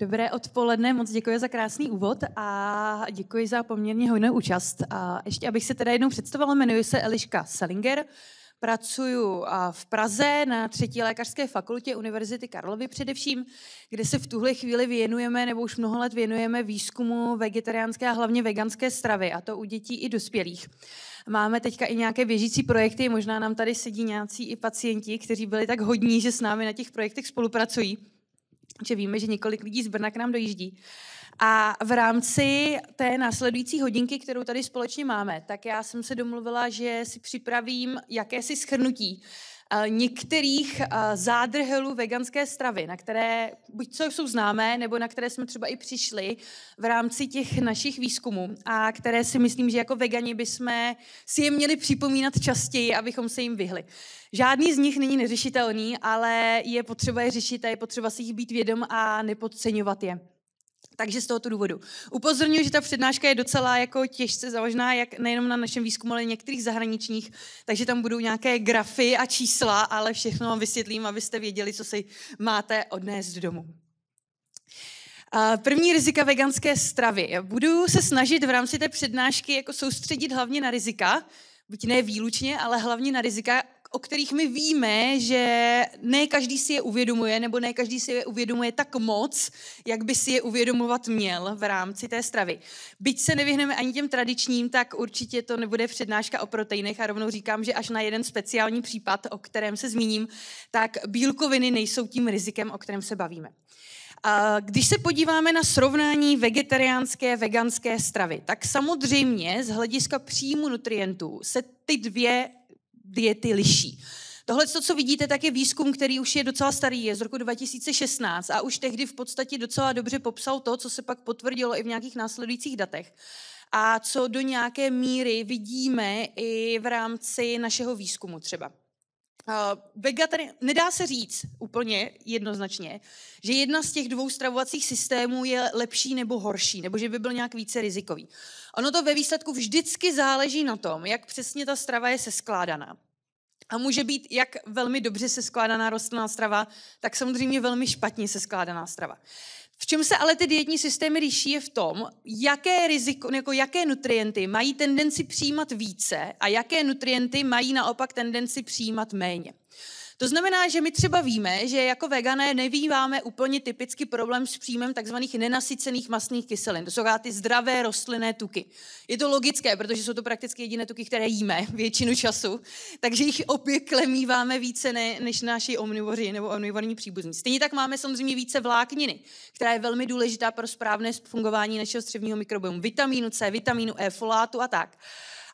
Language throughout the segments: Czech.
Dobré odpoledne, moc děkuji za krásný úvod a děkuji za poměrně hojnou účast. A ještě abych se teda jednou představila, jmenuji se Eliška Selinger, pracuji v Praze na třetí lékařské fakultě Univerzity Karlovy především, kde se v tuhle chvíli věnujeme, nebo už mnoho let věnujeme výzkumu vegetariánské a hlavně veganské stravy, a to u dětí i dospělých. Máme teďka i nějaké běžící projekty, možná nám tady sedí nějací i pacienti, kteří byli tak hodní, že s námi na těch projektech spolupracují že víme, že několik lidí z Brna k nám dojíždí. A v rámci té následující hodinky, kterou tady společně máme, tak já jsem se domluvila, že si připravím jakési schrnutí Eh, některých eh, zádrhelů veganské stravy, na které buď co jsou známé, nebo na které jsme třeba i přišli v rámci těch našich výzkumů a které si myslím, že jako vegani bychom si je měli připomínat častěji, abychom se jim vyhli. Žádný z nich není neřešitelný, ale je potřeba je řešit a je potřeba si jich být vědom a nepodceňovat je. Takže z tohoto důvodu. Upozorňuji, že ta přednáška je docela jako těžce založená, jak nejenom na našem výzkumu, ale i některých zahraničních, takže tam budou nějaké grafy a čísla, ale všechno vám vysvětlím, abyste věděli, co si máte odnést domů. První rizika veganské stravy. Budu se snažit v rámci té přednášky jako soustředit hlavně na rizika, buď ne výlučně, ale hlavně na rizika, o kterých my víme, že ne každý si je uvědomuje, nebo ne každý si je uvědomuje tak moc, jak by si je uvědomovat měl v rámci té stravy. Byť se nevyhneme ani těm tradičním, tak určitě to nebude přednáška o proteinech a rovnou říkám, že až na jeden speciální případ, o kterém se zmíním, tak bílkoviny nejsou tím rizikem, o kterém se bavíme. A když se podíváme na srovnání vegetariánské, veganské stravy, tak samozřejmě z hlediska příjmu nutrientů se ty dvě diety liší. Tohle, to, co vidíte, tak je výzkum, který už je docela starý, je z roku 2016 a už tehdy v podstatě docela dobře popsal to, co se pak potvrdilo i v nějakých následujících datech a co do nějaké míry vidíme i v rámci našeho výzkumu třeba. Uh, eh, vegetari- nedá se říct úplně jednoznačně, že jedna z těch dvou stravovacích systémů je lepší nebo horší, nebo že by byl nějak více rizikový. Ono to ve výsledku vždycky záleží na tom, jak přesně ta strava je seskládaná. A může být jak velmi dobře seskládaná rostlinná strava, tak samozřejmě velmi špatně seskládaná strava. V čem se ale ty dietní systémy liší je v tom, jaké, riziko, jako jaké nutrienty mají tendenci přijímat více a jaké nutrienty mají naopak tendenci přijímat méně. To znamená, že my třeba víme, že jako vegané nevýváme úplně typicky problém s příjmem tzv. nenasycených masných kyselin. To jsou ty zdravé rostlinné tuky. Je to logické, protože jsou to prakticky jediné tuky, které jíme většinu času, takže jich obvykle míváme více ne, než naši omnivoři nebo omnivorní příbuzní. Stejně tak máme samozřejmě více vlákniny, která je velmi důležitá pro správné fungování našeho střevního mikrobiomu. Vitamínu C, vitamínu E, folátu a tak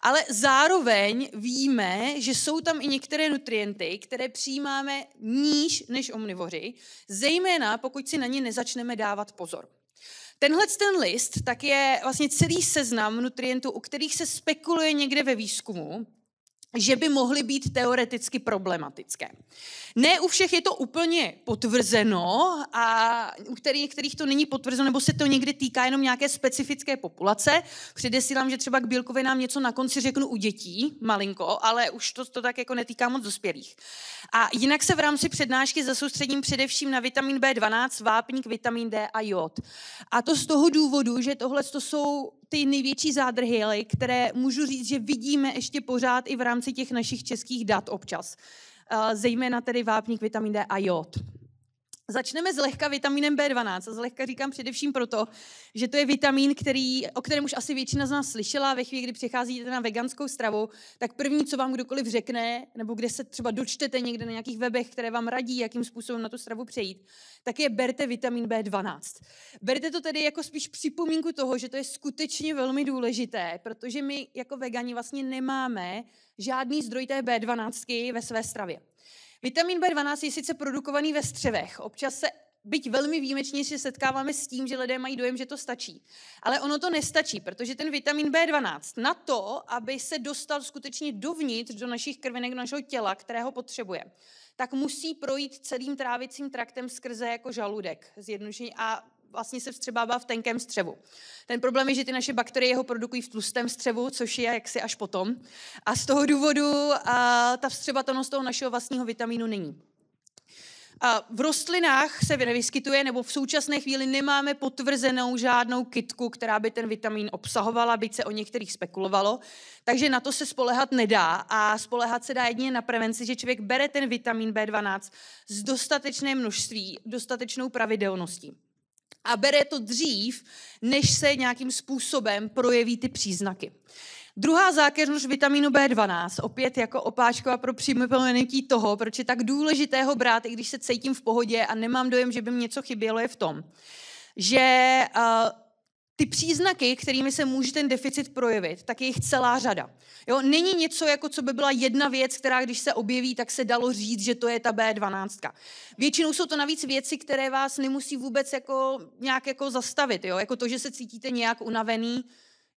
ale zároveň víme, že jsou tam i některé nutrienty, které přijímáme níž než omnivoři, zejména pokud si na ně nezačneme dávat pozor. Tenhle ten list tak je vlastně celý seznam nutrientů, u kterých se spekuluje někde ve výzkumu že by mohly být teoreticky problematické. Ne u všech je to úplně potvrzeno a u kterých, kterých to není potvrzeno, nebo se to někdy týká jenom nějaké specifické populace. Předesílám, že třeba k bílkovinám něco na konci řeknu u dětí, malinko, ale už to, to tak jako netýká moc dospělých. A jinak se v rámci přednášky zasoustředím především na vitamin B12, vápník, vitamin D a jod. A to z toho důvodu, že tohle to jsou ty největší zádrhy, které můžu říct, že vidíme ještě pořád i v rámci těch našich českých dat občas. Eh, zejména tedy vápník, vitamin D a jod. Začneme zlehka vitamínem B12. A zlehka říkám především proto, že to je vitamín, který, o kterém už asi většina z nás slyšela. Ve chvíli, kdy přecházíte na veganskou stravu, tak první, co vám kdokoliv řekne, nebo kde se třeba dočtete někde na nějakých webech, které vám radí, jakým způsobem na tu stravu přejít, tak je berte vitamin B12. Berte to tedy jako spíš připomínku toho, že to je skutečně velmi důležité, protože my jako vegani vlastně nemáme žádný zdroj té B12 ve své stravě. Vitamin B12 je sice produkovaný ve střevech, občas se byť velmi výjimečně se setkáváme s tím, že lidé mají dojem, že to stačí. Ale ono to nestačí, protože ten vitamin B12 na to, aby se dostal skutečně dovnitř do našich krvinek, do našeho těla, kterého potřebuje, tak musí projít celým trávicím traktem skrze jako žaludek zjednodušeně a vlastně se vstřebává v tenkém střevu. Ten problém je, že ty naše bakterie ho produkují v tlustém střevu, což je jaksi až potom. A z toho důvodu a ta vstřebatelnost toho našeho vlastního vitamínu není. A v rostlinách se nevyskytuje, nebo v současné chvíli nemáme potvrzenou žádnou kitku, která by ten vitamin obsahovala, byť se o některých spekulovalo. Takže na to se spolehat nedá a spolehat se dá jedině na prevenci, že člověk bere ten vitamin B12 s dostatečné množství, dostatečnou pravidelností a bere to dřív, než se nějakým způsobem projeví ty příznaky. Druhá zákeřnost vitamínu B12, opět jako opáčková pro připomenutí toho, proč je tak důležité ho brát, i když se cítím v pohodě a nemám dojem, že by mi něco chybělo, je v tom, že uh, ty příznaky, kterými se může ten deficit projevit, tak je jich celá řada. Jo, není něco, jako co by byla jedna věc, která když se objeví, tak se dalo říct, že to je ta B12. Většinou jsou to navíc věci, které vás nemusí vůbec jako nějak jako zastavit. Jo? Jako to, že se cítíte nějak unavený,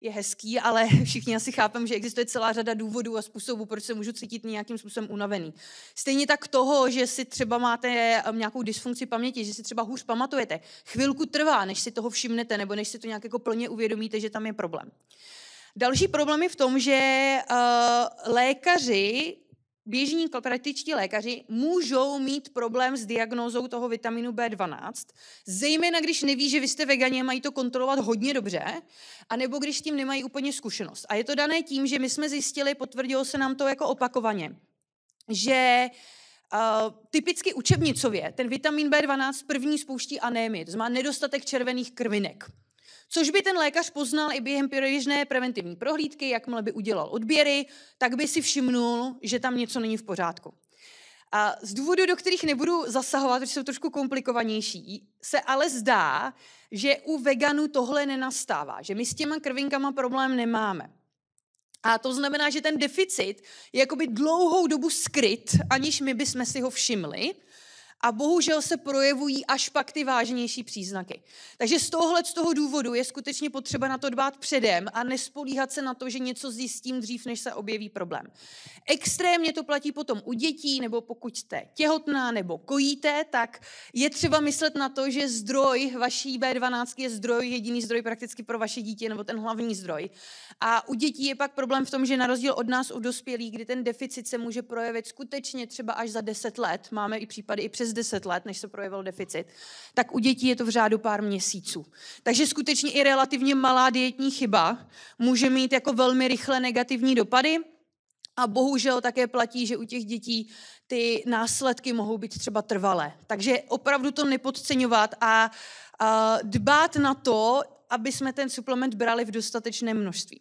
je hezký, ale všichni asi chápem, že existuje celá řada důvodů a způsobů, proč se můžu cítit nějakým způsobem unavený. Stejně tak toho, že si třeba máte eh, nějakou dysfunkci paměti, že si třeba hůř pamatujete. Chvilku trvá, než si toho všimnete nebo než si to nějak jako plně uvědomíte, že tam je problém. Další problém je v tom, že uh, lékaři běžní praktičtí lékaři můžou mít problém s diagnózou toho vitaminu B12, zejména když neví, že vy jste vegani a mají to kontrolovat hodně dobře, anebo když s tím nemají úplně zkušenost. A je to dané tím, že my jsme zjistili, potvrdilo se nám to jako opakovaně, že Uh, typicky učebnicově ten vitamin B12 první spouští anémii, to znamená nedostatek červených krvinek což by ten lékař poznal i během běžné preventivní prohlídky, jakmile by udělal odběry, tak by si všimnul, že tam něco není v pořádku. A z důvodu, do kterých nebudu zasahovat, protože jsou trošku komplikovanější, se ale zdá, že u veganů tohle nenastává, že my s těma krvinkama problém nemáme. A to znamená, že ten deficit je jakoby dlouhou dobu skryt, aniž my bychom si ho všimli a bohužel se projevují až pak ty vážnější příznaky. Takže z tohohle z toho důvodu je skutečně potřeba na to dbát předem a nespolíhat se na to, že něco zjistím dřív, než se objeví problém. Extrémně to platí potom u dětí, nebo pokud jste těhotná nebo kojíte, tak je třeba myslet na to, že zdroj vaší B12 je zdroj, jediný zdroj prakticky pro vaše dítě, nebo ten hlavní zdroj. A u dětí je pak problém v tom, že na rozdíl od nás, u dospělých, kdy ten deficit se může projevit skutečně třeba až za 10 let, máme i případy i přes přes 10 let, než se projevil deficit, tak u dětí je to v řádu pár měsíců. Takže skutečně i relativně malá dietní chyba může mít jako velmi rychle negativní dopady. A bohužel také platí, že u těch dětí ty následky mohou být třeba trvalé. Takže opravdu to nepodceňovat a, a dbát na to, aby jsme ten suplement brali v dostatečné množství.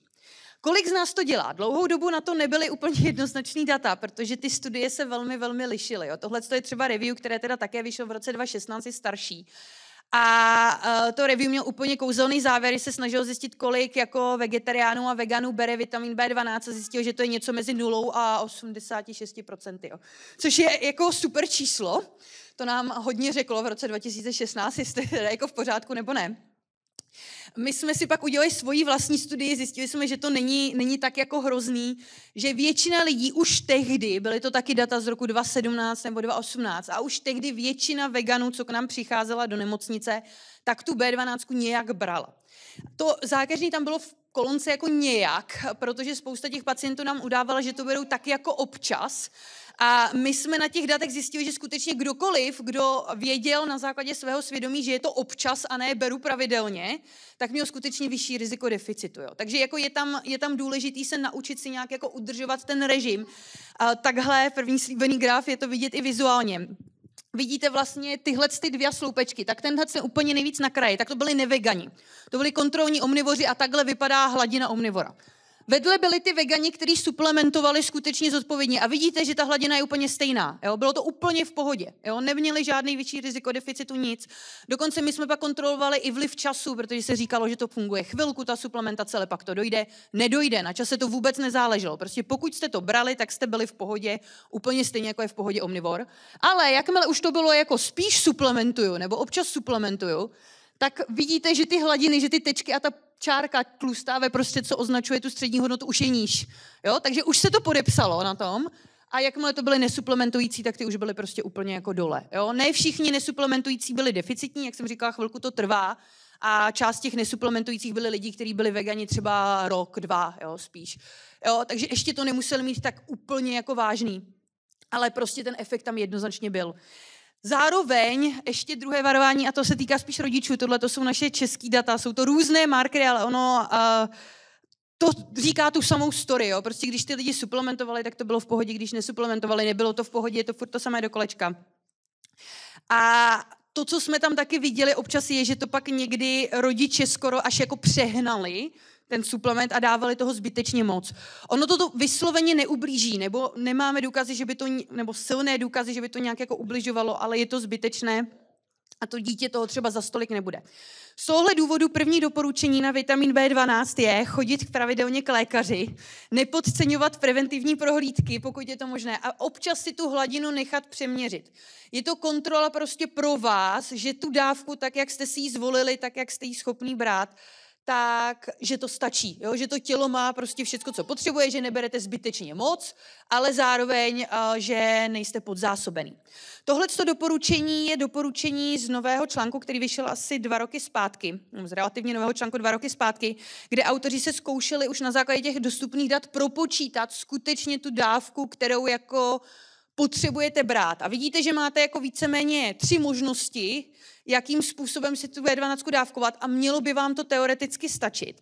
Kolik z nás to dělá? Dlouhou dobu na to nebyly úplně jednoznačný data, protože ty studie se velmi, velmi lišily. Jo. Tohle je třeba review, které teda také vyšlo v roce 2016, je starší. A e, to review měl úplně kouzelný závěr, že se snažil zjistit, kolik jako vegetariánů a veganů bere vitamin B12 a zjistil, že to je něco mezi 0 a 86%. Jo. Což je jako super číslo. To nám hodně řeklo v roce 2016, jestli je jako v pořádku nebo ne. My jsme si pak udělali svoji vlastní studii, zjistili jsme, že to není, není tak jako hrozný, že většina lidí už tehdy, byly to taky data z roku 2017 nebo 2018, a už tehdy většina veganů, co k nám přicházela do nemocnice, tak tu B12 nějak brala. To zákeřní tam bylo v kolonce jako nějak, protože spousta těch pacientů nám udávala, že to berou tak jako občas, a my jsme na těch datech zjistili, že skutečně kdokoliv, kdo věděl na základě svého svědomí, že je to občas a ne beru pravidelně, tak měl skutečně vyšší riziko deficitu. Jo. Takže jako je tam, je tam důležitý se naučit si nějak jako udržovat ten režim. A takhle první slíbený graf je to vidět i vizuálně vidíte vlastně tyhle ty dvě sloupečky, tak tenhle se úplně nejvíc na kraji, tak to byli nevegani. To byli kontrolní omnivoři a takhle vypadá hladina omnivora vedle byli ty vegani, kteří suplementovali skutečně zodpovědně. A vidíte, že ta hladina je úplně stejná. Jo? Bylo to úplně v pohodě. Jo? Neměli žádný větší riziko deficitu, nic. Dokonce my jsme pak kontrolovali i vliv času, protože se říkalo, že to funguje chvilku, ta suplementace, ale pak to dojde. Nedojde, na čase to vůbec nezáleželo. Prostě pokud jste to brali, tak jste byli v pohodě, úplně stejně jako je v pohodě omnivor. Ale jakmile už to bylo jako spíš suplementuju, nebo občas suplementuju, tak vidíte, že ty hladiny, že ty tečky a ta čárka tlustá ve prostě, co označuje tu střední hodnotu, už je níž. Jo? Takže už se to podepsalo na tom. A jakmile to byly nesuplementující, tak ty už byly prostě úplně jako dole. Jo? Ne všichni nesuplementující byli deficitní, jak jsem říkala, chvilku to trvá. A část těch nesuplementujících byli lidi, kteří byli vegani třeba rok, dva, jo, spíš. Jo, takže ještě to nemusel mít tak úplně jako vážný. Ale prostě ten efekt tam jednoznačně byl. Zároveň ještě druhé varování, a to se týká spíš rodičů, tohle to jsou naše české data, jsou to různé markery, ale ono uh, to říká tu samou story, jo? prostě když ty lidi suplementovali, tak to bylo v pohodě, když nesuplementovali, nebylo to v pohodě, je to furt to samé do kolečka. A to, co jsme tam taky viděli občas, je, že to pak někdy rodiče skoro až jako přehnali, ten suplement a dávali toho zbytečně moc. Ono to vysloveně neublíží, nebo nemáme důkazy, že by to, nebo silné důkazy, že by to nějak jako ubližovalo, ale je to zbytečné a to dítě toho třeba za stolik nebude. Z tohle důvodu první doporučení na vitamin B12 je chodit pravidelně k lékaři, nepodceňovat preventivní prohlídky, pokud je to možné, a občas si tu hladinu nechat přeměřit. Je to kontrola prostě pro vás, že tu dávku, tak jak jste si ji zvolili, tak jak jste ji schopný brát, tak že to stačí, jo? že to tělo má prostě všechno, co potřebuje, že neberete zbytečně moc, ale zároveň, eh, že nejste podzásobený. Tohle doporučení je doporučení z nového článku, který vyšel asi dva roky zpátky, hm, z relativně nového článku dva roky zpátky, kde autoři se zkoušeli už na základě těch dostupných dat propočítat skutečně tu dávku, kterou jako potřebujete brát. A vidíte, že máte jako víceméně tři možnosti, jakým způsobem si tu B12 dávkovat a mělo by vám to teoreticky stačit.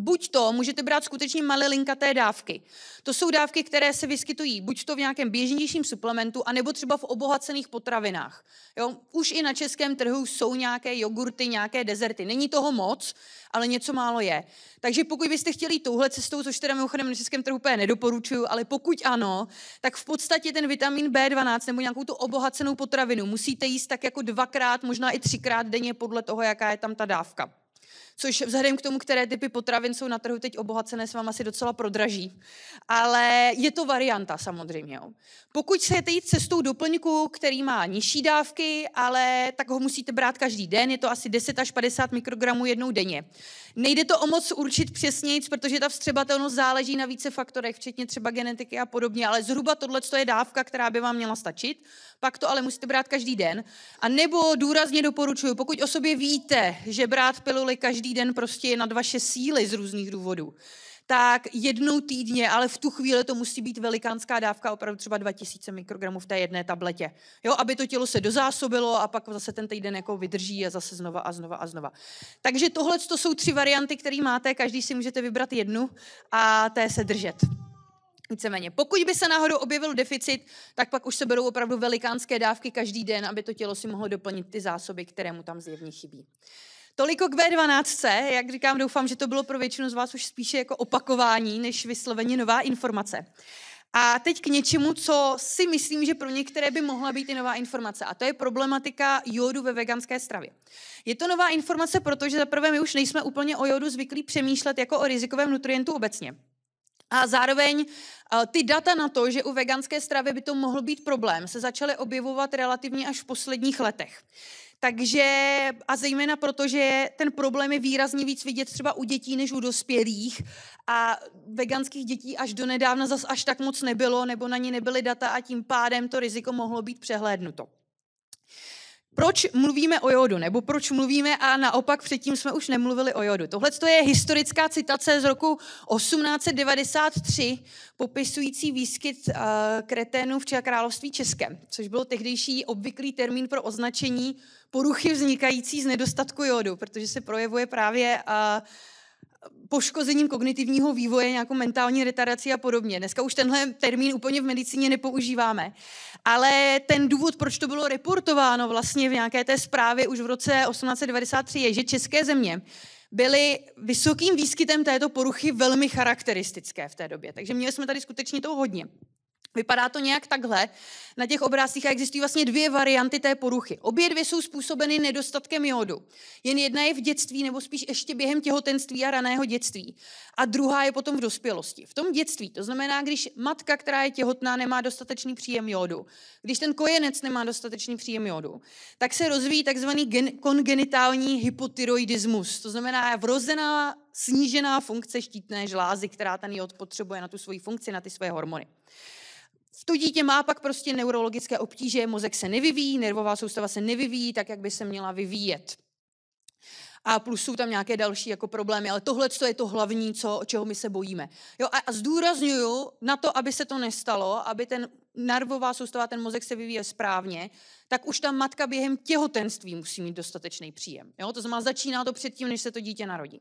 Buď to můžete brát skutečně malilinkaté dávky. To jsou dávky, které se vyskytují buď to v nějakém běžnějším suplementu, anebo třeba v obohacených potravinách. Jo? Už i na českém trhu jsou nějaké jogurty, nějaké dezerty. Není toho moc, ale něco málo je. Takže pokud byste chtěli touhle cestou, což teda mimochodem na českém trhu úplně nedoporučuju, ale pokud ano, tak v podstatě ten vitamin B12 nebo nějakou tu obohacenou potravinu musíte jíst tak jako dvakrát, možná i třikrát denně podle toho, jaká je tam ta dávka což vzhledem k tomu, které typy potravin jsou na trhu teď obohacené, se vám asi docela prodraží. Ale je to varianta samozřejmě. Jo. Pokud chcete jít cestou doplňku, který má nižší dávky, ale tak ho musíte brát každý den, je to asi 10 až 50 mikrogramů jednou denně. Nejde to o moc určit přesnějc, protože ta vstřebatelnost záleží na více faktorech, včetně třeba genetiky a podobně, ale zhruba tohle je dávka, která by vám měla stačit pak to ale musíte brát každý den. A nebo důrazně doporučuji, pokud o sobě víte, že brát piluly každý den prostě je nad vaše síly z různých důvodů, tak jednou týdně, ale v tu chvíli to musí být velikánská dávka, opravdu třeba 2000 mikrogramů v té jedné tabletě. Jo, aby to tělo se dozásobilo a pak zase ten týden jako vydrží a zase znova a znova a znova. Takže tohle to jsou tři varianty, které máte, každý si můžete vybrat jednu a té se držet. Víceméně, pokud by se náhodou objevil deficit, tak pak už se berou opravdu velikánské dávky každý den, aby to tělo si mohlo doplnit ty zásoby, které mu tam zjevně chybí. Toliko k V12, jak říkám, doufám, že to bylo pro většinu z vás už spíše jako opakování, než vysloveně nová informace. A teď k něčemu, co si myslím, že pro některé by mohla být i nová informace. A to je problematika jodu ve veganské stravě. Je to nová informace, protože zaprvé my už nejsme úplně o jodu zvyklí přemýšlet jako o rizikovém nutrientu obecně. A zároveň eh, ty data na to, že u veganské stravy by to mohl být problém, se začaly objevovat relativně až v posledních letech. Takže a zejména proto, že ten problém je výrazně víc vidět třeba u dětí než u dospělých a veganských dětí až do nedávna zas až tak moc nebylo nebo na ně nebyly data a tím pádem to riziko mohlo být přehlédnuto proč mluvíme o jodu, nebo proč mluvíme a naopak předtím jsme už nemluvili o jodu. Tohle je historická citace z roku 1893, popisující výskyt uh, kreténů v království Českém, což byl tehdejší obvyklý termín pro označení poruchy vznikající z nedostatku jodu, protože se projevuje právě uh, poškozením kognitivního vývoje, nějakou mentální retardací a podobně. Dneska už tenhle termín úplně v medicíně nepoužíváme. Ale ten důvod, proč to bylo reportováno vlastně v nějaké té zprávě už v roce 1893, je, že české země byly vysokým výskytem této poruchy velmi charakteristické v té době. Takže měli jsme tady skutečně toho hodně. Vypadá to nějak takhle na těch obrázcích existují vlastně dvě varianty té poruchy. Obě dvě jsou způsobeny nedostatkem jodu. Jen jedna je v dětství nebo spíš ještě během těhotenství a raného dětství. A druhá je potom v dospělosti. V tom dětství, to znamená, když matka, která je těhotná, nemá dostatečný příjem jodu, když ten kojenec nemá dostatečný příjem jodu, tak se rozvíjí takzvaný gen- kongenitální hypotyroidismus. To znamená vrozená snížená funkce štítné žlázy, která ten jod potřebuje na tu svoji funkci, na ty své hormony. To dítě má pak prostě neurologické obtíže, mozek se nevyvíjí, nervová soustava se nevyvíjí tak, jak by se měla vyvíjet. A plus jsou tam nějaké další jako problémy, ale tohle je to hlavní, co, čeho my se bojíme. Jo, a, a zdůraznuju na to, aby se to nestalo, aby ten nervová soustava, ten mozek se vyvíjel správně, tak už ta matka během těhotenství musí mít dostatečný příjem. Jo? To znamená, začíná to předtím, než se to dítě narodí.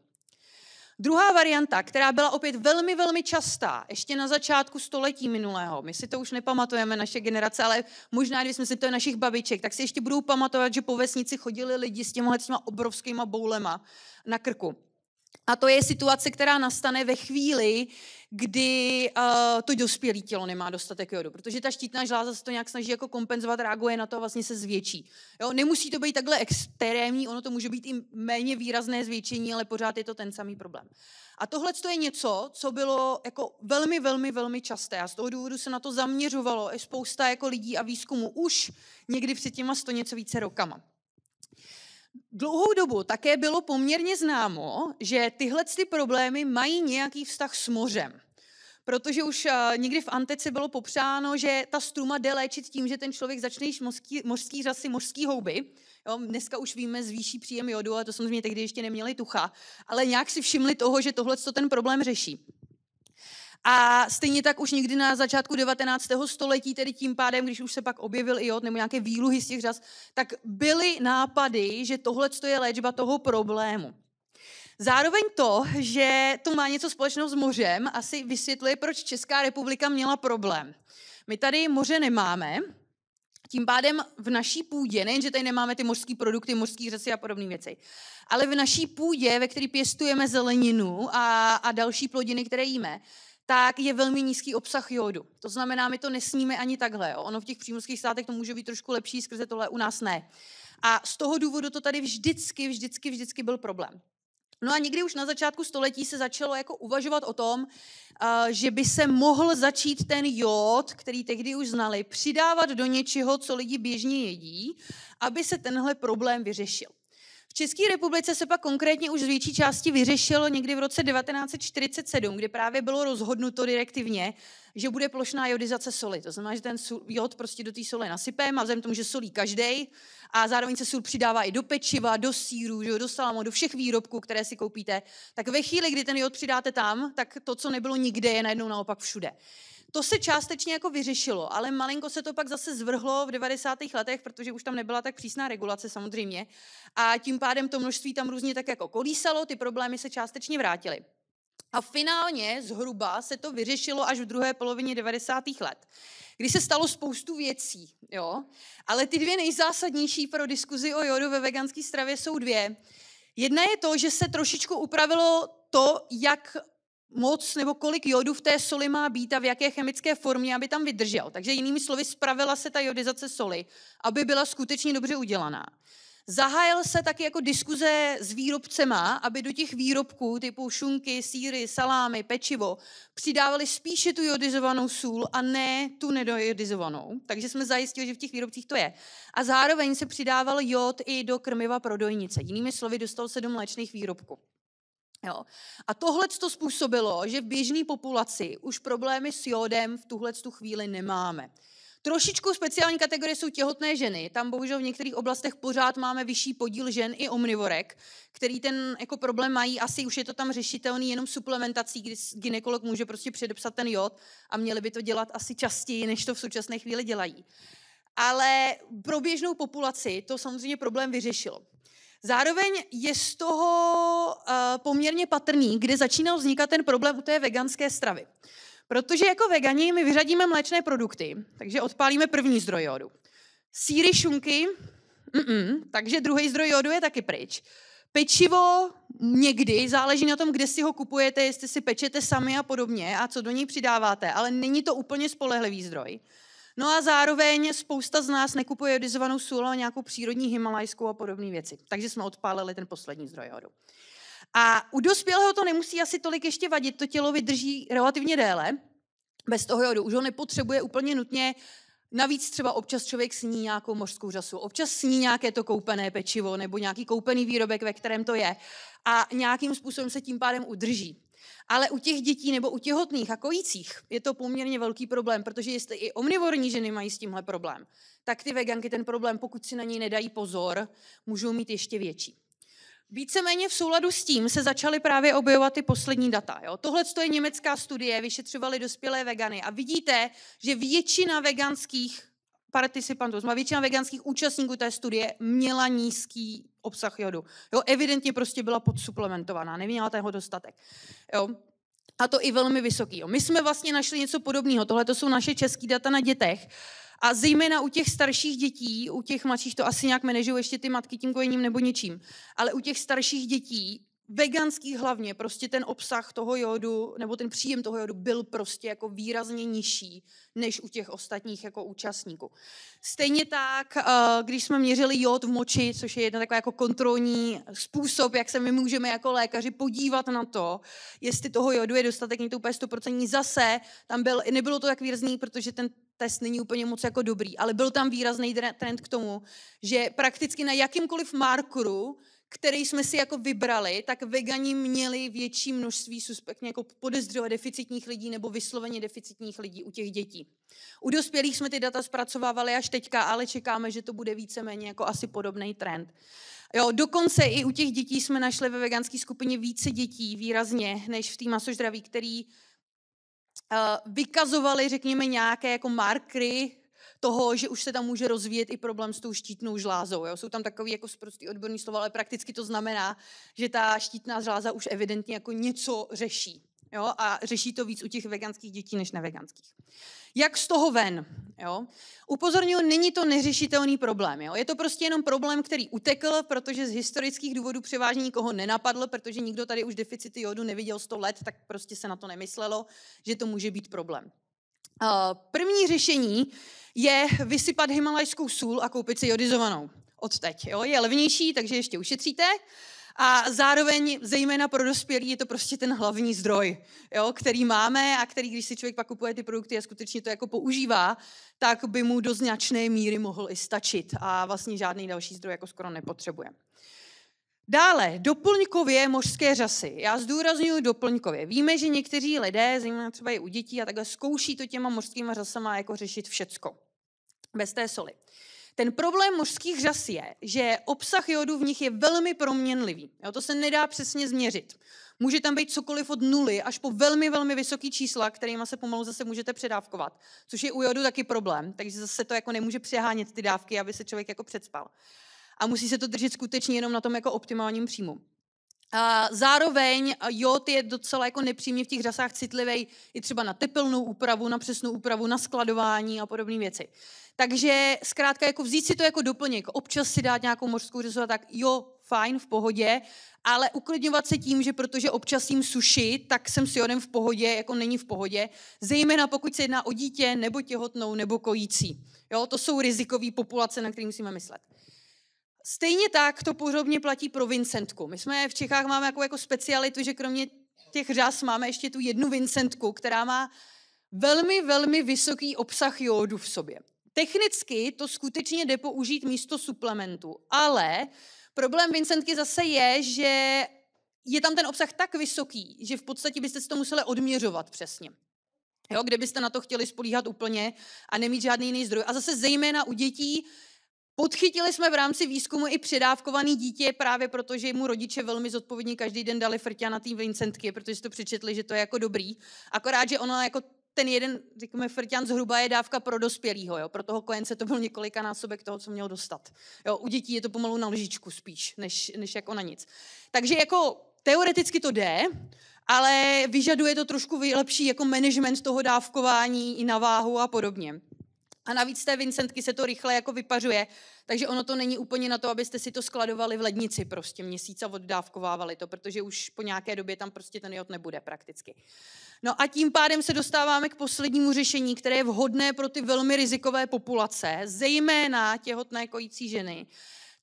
Druhá varianta, která byla opět velmi, velmi častá, ještě na začátku století minulého, my si to už nepamatujeme, naše generace, ale možná, když jsme si to našich babiček, tak si ještě budou pamatovat, že po vesnici chodili lidi s těmhle těma obrovskýma boulema na krku. A to je situace, která nastane ve chvíli, kdy uh, to dospělé tělo nemá dostatek jodu, protože ta štítná žláza se to nějak snaží jako kompenzovat, reaguje na to a vlastně se zvětší. Jo? Nemusí to být takhle extrémní, ono to může být i méně výrazné zvětšení, ale pořád je to ten samý problém. A tohle je něco, co bylo jako velmi, velmi, velmi časté a z toho důvodu se na to zaměřovalo i spousta jako lidí a výzkumu už někdy před těma sto něco více rokama. Dlouhou dobu také bylo poměrně známo, že tyhle ty problémy mají nějaký vztah s mořem. Protože už eh, někdy v antice bylo popřáno, že ta struma jde léčit tím, že ten člověk začne jíst mořský, mořský řasy, mořský houby. Jo, dneska už víme, zvýší příjem jodu, a to samozřejmě tehdy ještě neměli tucha. Ale nějak si všimli toho, že tohle ten problém řeší. A stejně tak už někdy na začátku 19. století, tedy tím pádem, když už se pak objevil iod nebo nějaké výluhy z těch řas, tak byly nápady, že tohle je léčba toho problému. Zároveň to, že to má něco společného s mořem, asi vysvětluje, proč Česká republika měla problém. My tady moře nemáme, tím pádem v naší půdě, nejenže tady nemáme ty mořské produkty, mořské řasy a podobné věci, ale v naší půdě, ve které pěstujeme zeleninu a, a další plodiny, které jíme, tak je velmi nízký obsah jodu. To znamená, my to nesníme ani takhle. Jo. Ono v těch přímořských státech to může být trošku lepší, skrze tohle u nás ne. A z toho důvodu to tady vždycky, vždycky, vždycky byl problém. No a někdy už na začátku století se začalo jako uvažovat o tom, eh, že by se mohl začít ten jod, který tehdy už znali, přidávat do něčeho, co lidi běžně jedí, aby se tenhle problém vyřešil. V České republice se pak konkrétně už z větší části vyřešilo někdy v roce 1947, kdy právě bylo rozhodnuto direktivně, že bude plošná jodizace soli. To znamená, že ten jod prostě do té soli nasypeme a vzhledem tomu, že solí každý a zároveň se sůl přidává i do pečiva, do síru, do salamu, do všech výrobků, které si koupíte, tak ve chvíli, kdy ten jod přidáte tam, tak to, co nebylo nikde, je najednou naopak všude to se částečně jako vyřešilo, ale malinko se to pak zase zvrhlo v 90. letech, protože už tam nebyla tak přísná regulace samozřejmě. A tím pádem to množství tam různě tak jako kolísalo, ty problémy se částečně vrátily. A finálně zhruba se to vyřešilo až v druhé polovině 90. let, kdy se stalo spoustu věcí. Jo? Ale ty dvě nejzásadnější pro diskuzi o jodu ve veganské stravě jsou dvě. Jedna je to, že se trošičku upravilo to, jak moc nebo kolik jodu v té soli má být a v jaké chemické formě, aby tam vydržel. Takže jinými slovy, spravila se ta jodizace soli, aby byla skutečně dobře udělaná. Zahájil se taky jako diskuze s výrobcema, aby do těch výrobků typu šunky, síry, salámy, pečivo přidávali spíše tu jodizovanou sůl a ne tu nedojodizovanou. Takže jsme zajistili, že v těch výrobcích to je. A zároveň se přidával jod i do krmiva pro dojnice. Jinými slovy, dostal se do mléčných výrobků. Jo. A tohle to způsobilo, že v běžné populaci už problémy s jodem v tuhle tu chvíli nemáme. Trošičku speciální kategorie jsou těhotné ženy. Tam bohužel v některých oblastech pořád máme vyšší podíl žen i omnivorek, který ten jako problém mají. Asi už je to tam řešitelný jenom suplementací, kdy ginekolog může prostě předepsat ten jod a měli by to dělat asi častěji, než to v současné chvíli dělají. Ale pro běžnou populaci to samozřejmě problém vyřešilo. Zároveň je z toho uh, poměrně patrný, kde začínal vznikat ten problém u té veganské stravy. Protože jako vegani my vyřadíme mléčné produkty, takže odpálíme první zdroj jodu. Síry, šunky, mm-mm, takže druhý zdroj jodu je taky pryč. Pečivo někdy, záleží na tom, kde si ho kupujete, jestli si pečete sami a podobně a co do něj přidáváte, ale není to úplně spolehlivý zdroj. Uh, No a zároveň spousta z nás nekupuje jodizovanou sůl, a nějakou přírodní himalajskou a podobné věci. Takže jsme odpálili ten poslední zdroj jodu. A u dospělého to nemusí asi tolik ještě vadit, to tělo vydrží relativně déle, bez toho jodu. Už ho nepotřebuje úplně nutně Navíc třeba občas člověk sní nějakou mořskou řasu, občas sní nějaké to koupené pečivo nebo nějaký koupený výrobek, ve kterém to je. A nějakým způsobem se tím pádem udrží. Ale u těch dětí nebo u těhotných a kojících je to poměrně velký problém, protože jestli i omnivorní ženy mají s tímhle problém, tak ty veganky ten problém, pokud si na něj nedají pozor, můžou mít ještě větší. Víceméně v souladu s tím se začaly právě objevovat ty poslední data. Tohle je německá studie, vyšetřovali dospělé vegany a vidíte, že většina veganských participantů, znamená většina veganských účastníků té studie měla nízký obsah jodu. Jo, evidentně prostě byla podsuplementovaná, neměla tého dostatek. Jo. A to i velmi vysoký. Jo. My jsme vlastně našli něco podobného. Tohle to jsou naše české data na dětech. A zejména u těch starších dětí, u těch mladších to asi nějak manažují ještě ty matky tím kojením nebo něčím, ale u těch starších dětí veganský hlavně, prostě ten obsah toho jodu, nebo ten příjem toho jodu byl prostě jako výrazně nižší než u těch ostatních jako účastníků. Stejně tak, eh, když jsme měřili jod v moči, což je jedna taková jako kontrolní způsob, jak se my můžeme jako lékaři podívat na to, jestli toho jodu je dostatek, není to úplně 100%, zase tam byl, nebylo to tak výrazný, protože ten test není úplně moc jako dobrý, ale byl tam výrazný trend k tomu, že prakticky na jakýmkoliv markeru který jsme si jako vybrali, tak vegani měli větší množství suspektně jako podezřelé deficitních lidí nebo vysloveně deficitních lidí u těch dětí. U dospělých jsme ty data zpracovávali až teďka, ale čekáme, že to bude víceméně jako asi podobný trend. Jo, dokonce i u těch dětí jsme našli ve veganské skupině více dětí výrazně, než v té masožraví, který uh, vykazovali, řekněme, nějaké jako markry toho, že už se tam může rozvíjet i problém s tou štítnou žlázou. Jo? Jsou tam takový jako sprostý odborný slova, ale prakticky to znamená, že ta štítná žláza už evidentně jako něco řeší. Jo? A řeší to víc u těch veganských dětí než neveganských. Jak z toho ven? Jo? Upozorňuji, není to neřešitelný problém. Jo? Je to prostě jenom problém, který utekl, protože z historických důvodů převážně nikoho nenapadl, protože nikdo tady už deficity jodu neviděl 100 let, tak prostě se na to nemyslelo, že to může být problém. První řešení je vysypat himalajskou sůl a koupit si jodizovanou. Od teď. Jo? Je levnější, takže ještě ušetříte. A zároveň, zejména pro dospělí, je to prostě ten hlavní zdroj, jo, který máme a který, když si člověk pak kupuje ty produkty a skutečně to jako používá, tak by mu do značné míry mohl i stačit a vlastně žádný další zdroj jako skoro nepotřebuje. Dále, doplňkově mořské řasy. Já zdůraznuju doplňkově. Víme, že někteří lidé, zejména třeba i u dětí a takhle, zkouší to těma mořskýma řasama jako řešit všecko. Bez té soli. Ten problém mořských řas je, že obsah jodu v nich je velmi proměnlivý. Jo, to se nedá přesně změřit. Může tam být cokoliv od nuly až po velmi, velmi vysoký čísla, kterými se pomalu zase můžete předávkovat, což je u jodu taky problém, takže zase to jako nemůže přehánět ty dávky, aby se člověk jako předspal a musí se to držet skutečně jenom na tom jako optimálním příjmu. A zároveň jod je docela jako nepřímě v těch řasách citlivý i třeba na teplnou úpravu, na přesnou úpravu, na skladování a podobné věci. Takže zkrátka jako vzít si to jako doplněk, občas si dát nějakou mořskou řasu a tak jo, fajn, v pohodě, ale uklidňovat se tím, že protože občas jim suši, tak jsem s jodem v pohodě, jako není v pohodě, zejména pokud se jedná o dítě, nebo těhotnou, nebo kojící. Jo, to jsou rizikové populace, na které musíme myslet. Stejně tak to podobně platí pro Vincentku. My jsme v Čechách máme jako, jako specialitu, že kromě těch řas máme ještě tu jednu Vincentku, která má velmi, velmi vysoký obsah jodu v sobě. Technicky to skutečně jde použít místo suplementu, ale problém Vincentky zase je, že je tam ten obsah tak vysoký, že v podstatě byste si to museli odměřovat přesně. Jo, byste na to chtěli spolíhat úplně a nemít žádný jiný zdroj. A zase zejména u dětí Podchytili jsme v rámci výzkumu i předávkovaný dítě právě proto, že mu rodiče velmi zodpovědní každý den dali na frťanatý Vincentky, protože si to přečetli, že to je jako dobrý. Akorát, že ono jako ten jeden, říkáme, frťan zhruba je dávka pro dospělého. Pro toho kojence to byl několika násobek toho, co měl dostat. Jo, u dětí je to pomalu na lžičku spíš, než, než jako na nic. Takže jako teoreticky to jde, ale vyžaduje to trošku lepší jako management toho dávkování i na váhu a podobně. A navíc té Vincentky se to rychle jako vypařuje, takže ono to není úplně na to, abyste si to skladovali v lednici prostě měsíc a oddávkovávali to, protože už po nějaké době tam prostě ten jod nebude prakticky. No a tím pádem se dostáváme k poslednímu řešení, které je vhodné pro ty velmi rizikové populace, zejména těhotné kojící ženy.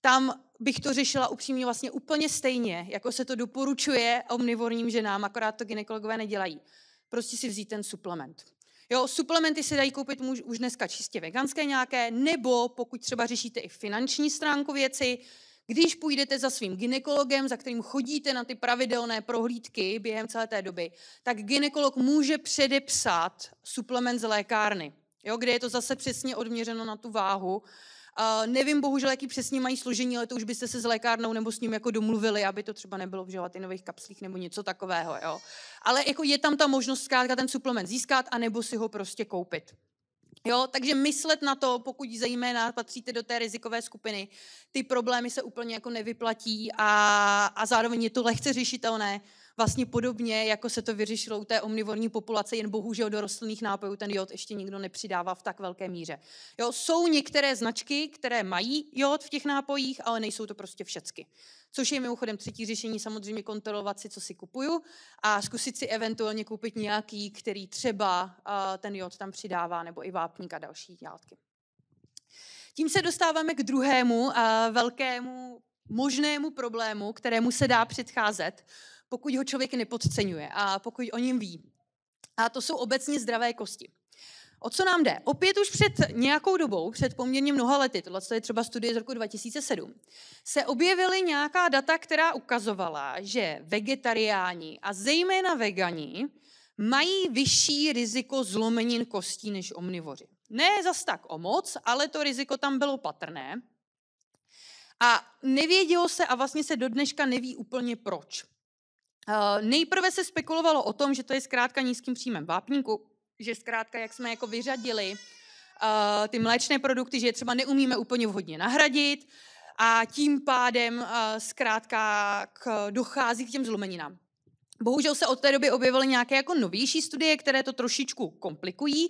Tam bych to řešila upřímně vlastně úplně stejně, jako se to doporučuje omnivorním ženám, akorát to ginekologové nedělají. Prostě si vzít ten suplement. Jo, suplementy se dají koupit už dneska čistě veganské nějaké, nebo pokud třeba řešíte i finanční stránku věci, když půjdete za svým ginekologem, za kterým chodíte na ty pravidelné prohlídky během celé té doby, tak ginekolog může předepsat suplement z lékárny, jo, kde je to zase přesně odměřeno na tu váhu nevím bohužel, jaký přesně mají složení, ale to už byste se s lékárnou nebo s ním jako domluvili, aby to třeba nebylo v želatinových kapslích nebo něco takového. Jo. Ale jako je tam ta možnost zkrátka ten suplement získat, a nebo si ho prostě koupit. Jo, takže myslet na to, pokud zejména patříte do té rizikové skupiny, ty problémy se úplně jako nevyplatí a, a zároveň je to lehce řešitelné vlastně podobně, jako se to vyřešilo u té omnivorní populace, jen bohužel do rostlinných nápojů ten jod ještě nikdo nepřidává v tak velké míře. Jo, jsou některé značky, které mají jod v těch nápojích, ale nejsou to prostě všecky. Což je mimochodem třetí řešení, samozřejmě kontrolovat si, co si kupuju a zkusit si eventuálně koupit nějaký, který třeba ten jod tam přidává, nebo i vápník a další látky. Tím se dostáváme k druhému velkému možnému problému, kterému se dá předcházet, pokud ho člověk nepodceňuje a pokud o něm ví. A to jsou obecně zdravé kosti. O co nám jde? Opět už před nějakou dobou, před poměrně mnoha lety, tohle je třeba studie z roku 2007, se objevily nějaká data, která ukazovala, že vegetariáni a zejména vegani mají vyšší riziko zlomenin kostí než omnivoři. Ne zas tak o moc, ale to riziko tam bylo patrné. A nevědělo se a vlastně se do dneška neví úplně proč. Eh, nejprve se spekulovalo o tom, že to je zkrátka nízkým příjmem vápníku, že zkrátka, jak jsme jako vyřadili uh, ty mléčné produkty, že je třeba neumíme úplně vhodně nahradit a tím pádem uh, zkrátka k, dochází k těm zlomeninám. Bohužel se od té doby objevily nějaké jako novější studie, které to trošičku komplikují,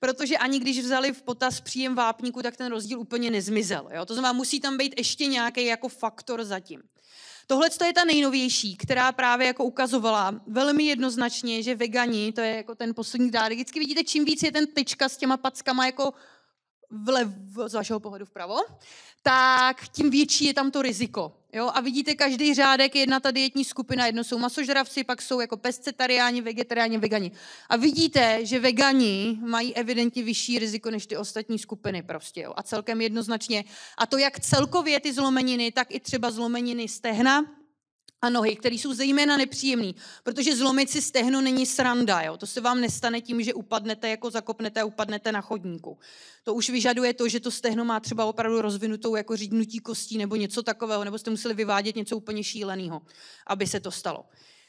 protože ani když vzali v potaz příjem vápníku, tak ten rozdíl úplně nezmizel. Jo? To znamená, musí tam být ještě nějaký jako faktor zatím. Tohle je ta nejnovější, která právě jako ukazovala velmi jednoznačně, že vegani, to je jako ten poslední dárek. Vždycky vidíte, čím víc je ten tečka s těma packama jako vlevo z vašeho pohledu vpravo, tak tím větší je tam to riziko. Jo? A vidíte, každý řádek je jedna ta dietní skupina, jedno jsou masožravci, pak jsou jako pescetariáni, vegetariáni, vegani. A vidíte, že vegani mají evidentně vyšší riziko než ty ostatní skupiny prostě. Jo? A celkem jednoznačně. A to jak celkově ty zlomeniny, tak i třeba zlomeniny stehna, a nohy, které jsou zejména nepříjemné, protože zlomit si stehno není sranda. Jo? To se vám nestane tím, že upadnete, jako zakopnete a upadnete na chodníku. To už vyžaduje to, že to stehno má třeba opravdu rozvinutou jako řídnutí kostí nebo něco takového, nebo jste museli vyvádět něco úplně šíleného, aby se to stalo.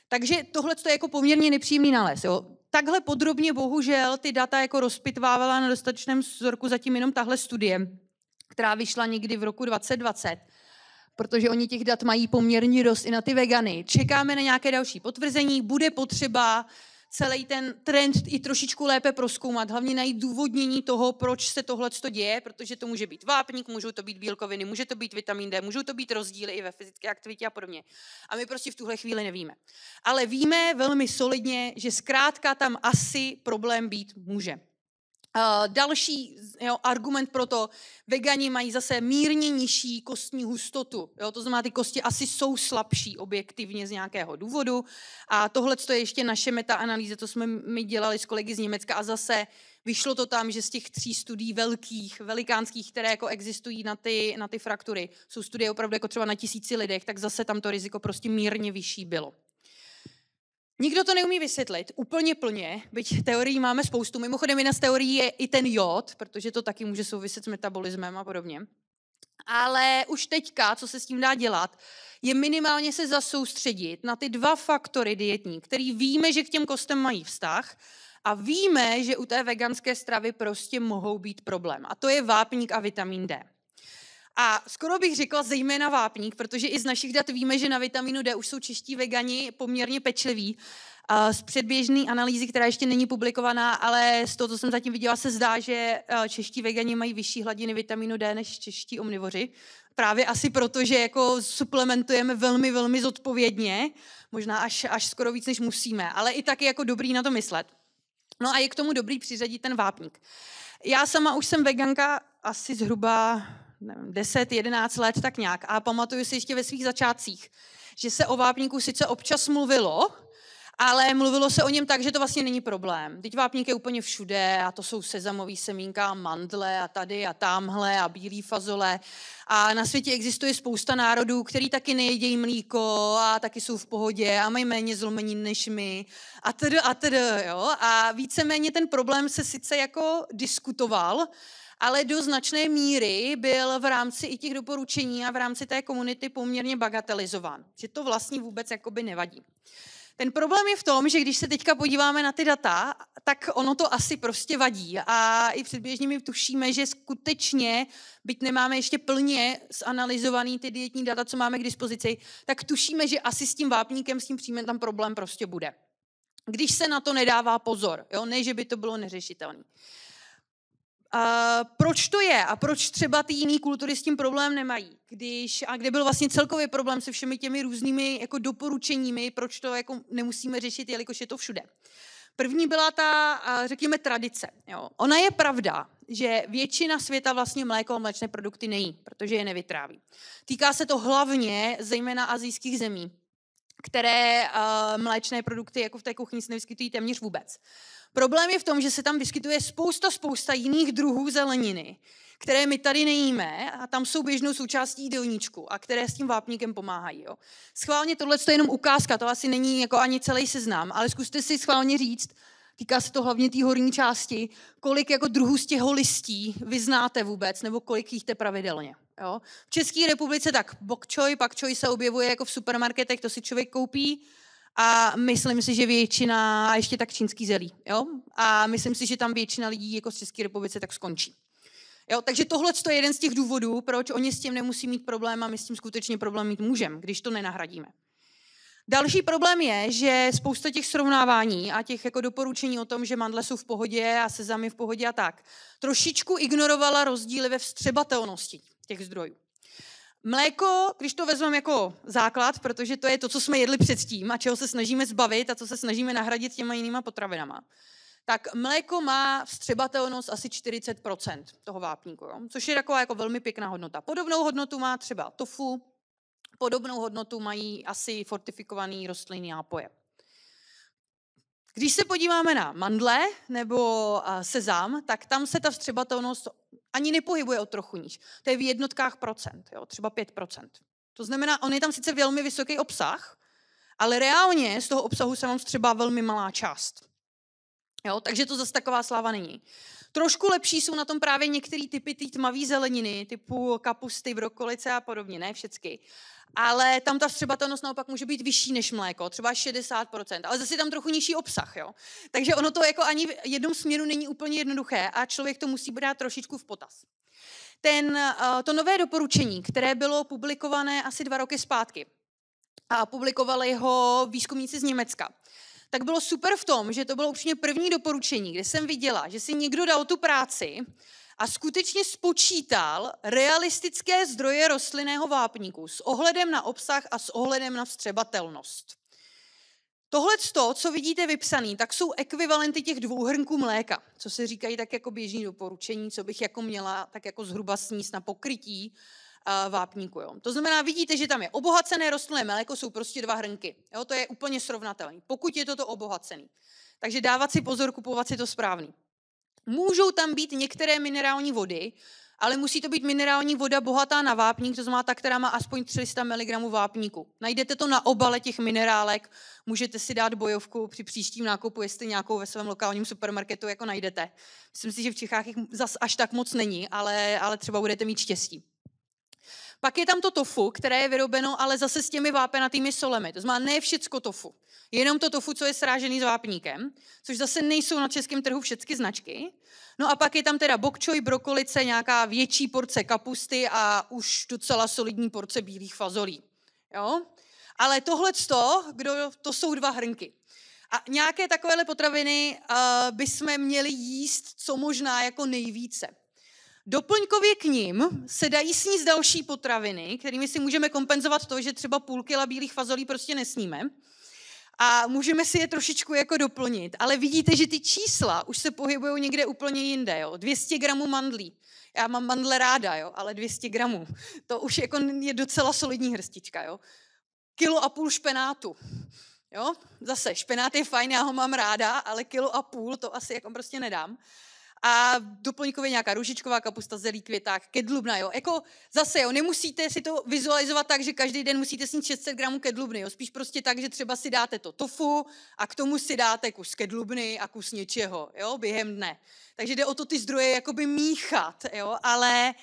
Takže tohle je jako poměrně nepříjemný nález. Jo? Takhle podrobně bohužel ty data jako rozpitvávala na dostatečném vzorku zatím jenom tahle studie, která vyšla někdy v roku 2020 protože oni těch dat mají poměrně dost i na ty vegany. Čekáme na nějaké další potvrzení, bude potřeba celý ten trend i trošičku lépe proskoumat, hlavně najít důvodnění toho, proč se tohle děje, protože to může být vápník, můžou to být bílkoviny, může to být vitamin D, můžou to být rozdíly i ve fyzické aktivitě a podobně. A my prostě v tuhle chvíli nevíme. Ale víme velmi solidně, že zkrátka tam asi problém být může další jo, argument pro to, vegani mají zase mírně nižší kostní hustotu. Jo, to znamená, ty kosti asi jsou slabší objektivně z nějakého důvodu. A tohle je ještě naše metaanalýza, to jsme my dělali s kolegy z Německa a zase vyšlo to tam, že z těch tří studií velkých, velikánských, které jako existují na ty, na ty fraktury, jsou studie opravdu jako třeba na tisíci lidech, tak zase tam to riziko prostě mírně vyšší bylo. Nikdo to neumí vysvětlit úplně plně, byť teorií máme spoustu. Mimochodem, jedna z teorií je i ten jod, protože to taky může souviset s metabolismem a podobně. Ale už teďka, co se s tím dá dělat, je minimálně se zasoustředit na ty dva faktory dietní, který víme, že k těm kostem mají vztah a víme, že u té veganské stravy prostě mohou být problém. A to je vápník a vitamin D. A skoro bych řekla zejména vápník, protože i z našich dat víme, že na vitamínu D už jsou čeští vegani poměrně pečliví. Z předběžné analýzy, která ještě není publikovaná, ale z toho, co jsem zatím viděla, se zdá, že e, čeští vegani mají vyšší hladiny vitamínu D než čeští omnivoři. Právě asi proto, že jako suplementujeme velmi, velmi zodpovědně, možná až, až skoro víc, než musíme, ale i tak je jako dobrý na to myslet. No a je k tomu dobrý přiřadit ten vápník. Já sama už jsem veganka asi zhruba nevím, 10, 11 let, tak nějak. A pamatuju si ještě ve svých začátcích, že se o vápníku sice občas mluvilo, ale mluvilo se o něm tak, že to vlastně není problém. Teď vápník je úplně všude a to jsou sezamový semínka mandle a tady a tamhle a bílý fazole. A na světě existuje spousta národů, který taky nejedějí mlíko a taky jsou v pohodě a mají méně zlomenin než my a tedy a tedy, jo. A víceméně ten problém se sice jako diskutoval, ale do značné míry byl v rámci i těch doporučení a v rámci té komunity poměrně bagatelizován. Že to vlastně vůbec jakoby nevadí. Ten problém je v tom, že když se teďka podíváme na ty data, tak ono to asi prostě vadí. A i předběžně my tušíme, že skutečně, byť nemáme ještě plně zanalizovaný ty dietní data, co máme k dispozici, tak tušíme, že asi s tím vápníkem, s tím příjmem tam problém prostě bude. Když se na to nedává pozor, jo? ne, že by to bylo neřešitelné. Uh, proč to je a proč třeba ty jiný kultury s tím problém nemají? Když, a kde byl vlastně celkový problém se všemi těmi různými jako doporučeními, proč to jako nemusíme řešit, jelikož je to všude. První byla ta, uh, řekněme, tradice. Jo. Ona je pravda, že většina světa vlastně mléko a mléčné produkty nejí, protože je nevytráví. Týká se to hlavně zejména azijských zemí, které uh, mléčné produkty jako v té kuchyni se nevyskytují téměř vůbec. Problém je v tom, že se tam vyskytuje spousta, spousta jiných druhů zeleniny, které my tady nejíme a tam jsou běžnou součástí jídelníčku a které s tím vápníkem pomáhají. Jo. Schválně tohle je jenom ukázka, to asi není jako ani celý seznam, ale zkuste si schválně říct, týká se to hlavně té horní části, kolik jako druhů z těho listí vy znáte vůbec, nebo kolik jíte pravidelně. Jo? V České republice tak bok choy, pak choy se objevuje jako v supermarketech, to si člověk koupí a myslím si, že většina, a ještě tak čínský zelí, jo? A myslím si, že tam většina lidí jako z České republice tak skončí. Jo, takže tohle je jeden z těch důvodů, proč oni s tím nemusí mít problém a my s tím skutečně problém mít můžeme, když to nenahradíme. Další problém je, že spousta těch srovnávání a těch jako doporučení o tom, že mandle jsou v pohodě a sezamy v pohodě a tak, trošičku ignorovala rozdíly ve vstřebatelnosti těch zdrojů. Mléko, když to vezmeme jako základ, protože to je to, co jsme jedli předtím a čeho se snažíme zbavit a co se snažíme nahradit těma jinýma potravinama, tak mléko má vstřebatelnost asi 40% toho vápníku, jo? což je taková jako velmi pěkná hodnota. Podobnou hodnotu má třeba tofu, podobnou hodnotu mají asi fortifikovaný rostlinný nápoje. Když se podíváme na mandle nebo sezám, tak tam se ta vstřebatelnost ani nepohybuje o trochu níž. To je v jednotkách procent, jo, třeba 5 procent. To znamená, on je tam sice velmi vysoký obsah, ale reálně z toho obsahu se vám třeba velmi malá část. Jo, takže to zase taková sláva není. Trošku lepší jsou na tom právě některé typy té tmavé zeleniny, typu kapusty, brokolice a podobně, ne všechny. Ale tam ta střebatelnost naopak může být vyšší než mléko, třeba 60%, ale zase tam trochu nižší obsah. Jo? Takže ono to jako ani v jednom směru není úplně jednoduché a člověk to musí brát trošičku v potaz ten, eh, to nové doporučení, které bylo publikované asi dva roky zpátky. A publikovali ho výzkumníci z Německa tak bylo super v tom, že to bylo určitě první doporučení, kde jsem viděla, že si někdo dal tu práci a skutečně spočítal realistické zdroje rostlinného vápníku s ohledem na obsah a s ohledem na vstřebatelnost. Tohle, co vidíte vypsaný, tak jsou ekvivalenty těch dvou hrnků mléka, co se říkají tak jako běžní doporučení, co bych jako měla tak jako zhruba sníst na pokrytí vápníku. Jo. To znamená, vidíte, že tam je obohacené rostlinné mléko, jsou prostě dva hrnky. Jo, to je úplně srovnatelné, pokud je toto obohacené. Takže dávat si pozor, kupovat si to správný. Můžou tam být některé minerální vody, ale musí to být minerální voda bohatá na vápník, to znamená ta, která má aspoň 300 mg vápníku. Najdete to na obale těch minerálek, můžete si dát bojovku při příštím nákupu, jestli nějakou ve svém lokálním supermarketu jako najdete. Myslím si, že v Čechách jich zas až tak moc není, ale, ale třeba budete mít štěstí. Pak je tam to tofu, které je vyrobeno ale zase s těmi vápenatými solemi. To znamená ne všecko tofu. Jenom to tofu, co je srážený s vápníkem, což zase nejsou na českém trhu všechny značky. No a pak je tam teda choy, brokolice, nějaká větší porce kapusty a už docela solidní porce bílých fazolí. Jo? Ale tohle kdo, to jsou dva hrnky. A nějaké takovéhle potraviny uh, bychom měli jíst co možná jako nejvíce. Doplňkově k ním se dají sníst další potraviny, kterými si můžeme kompenzovat to, že třeba půl kila bílých fazolí prostě nesníme. A můžeme si je trošičku jako doplnit, ale vidíte, že ty čísla už se pohybují někde úplně jinde. Jo? 200 gramů mandlí. Já mám mandle ráda, jo? ale 200 gramů. To už jako je docela solidní hrstička. Jo? Kilo a půl špenátu. Jo? Zase, špenát je fajn, já ho mám ráda, ale kilo a půl to asi jako prostě nedám a doplňkově nějaká ružičková kapusta, zelí květák, kedlubna, jo. Jako zase, jo, nemusíte si to vizualizovat tak, že každý den musíte snít 600 gramů kedlubny, jo. Spíš prostě tak, že třeba si dáte to tofu a k tomu si dáte kus kedlubny a kus něčeho, jo, během dne. Takže jde o to ty zdroje jakoby míchat, jo, ale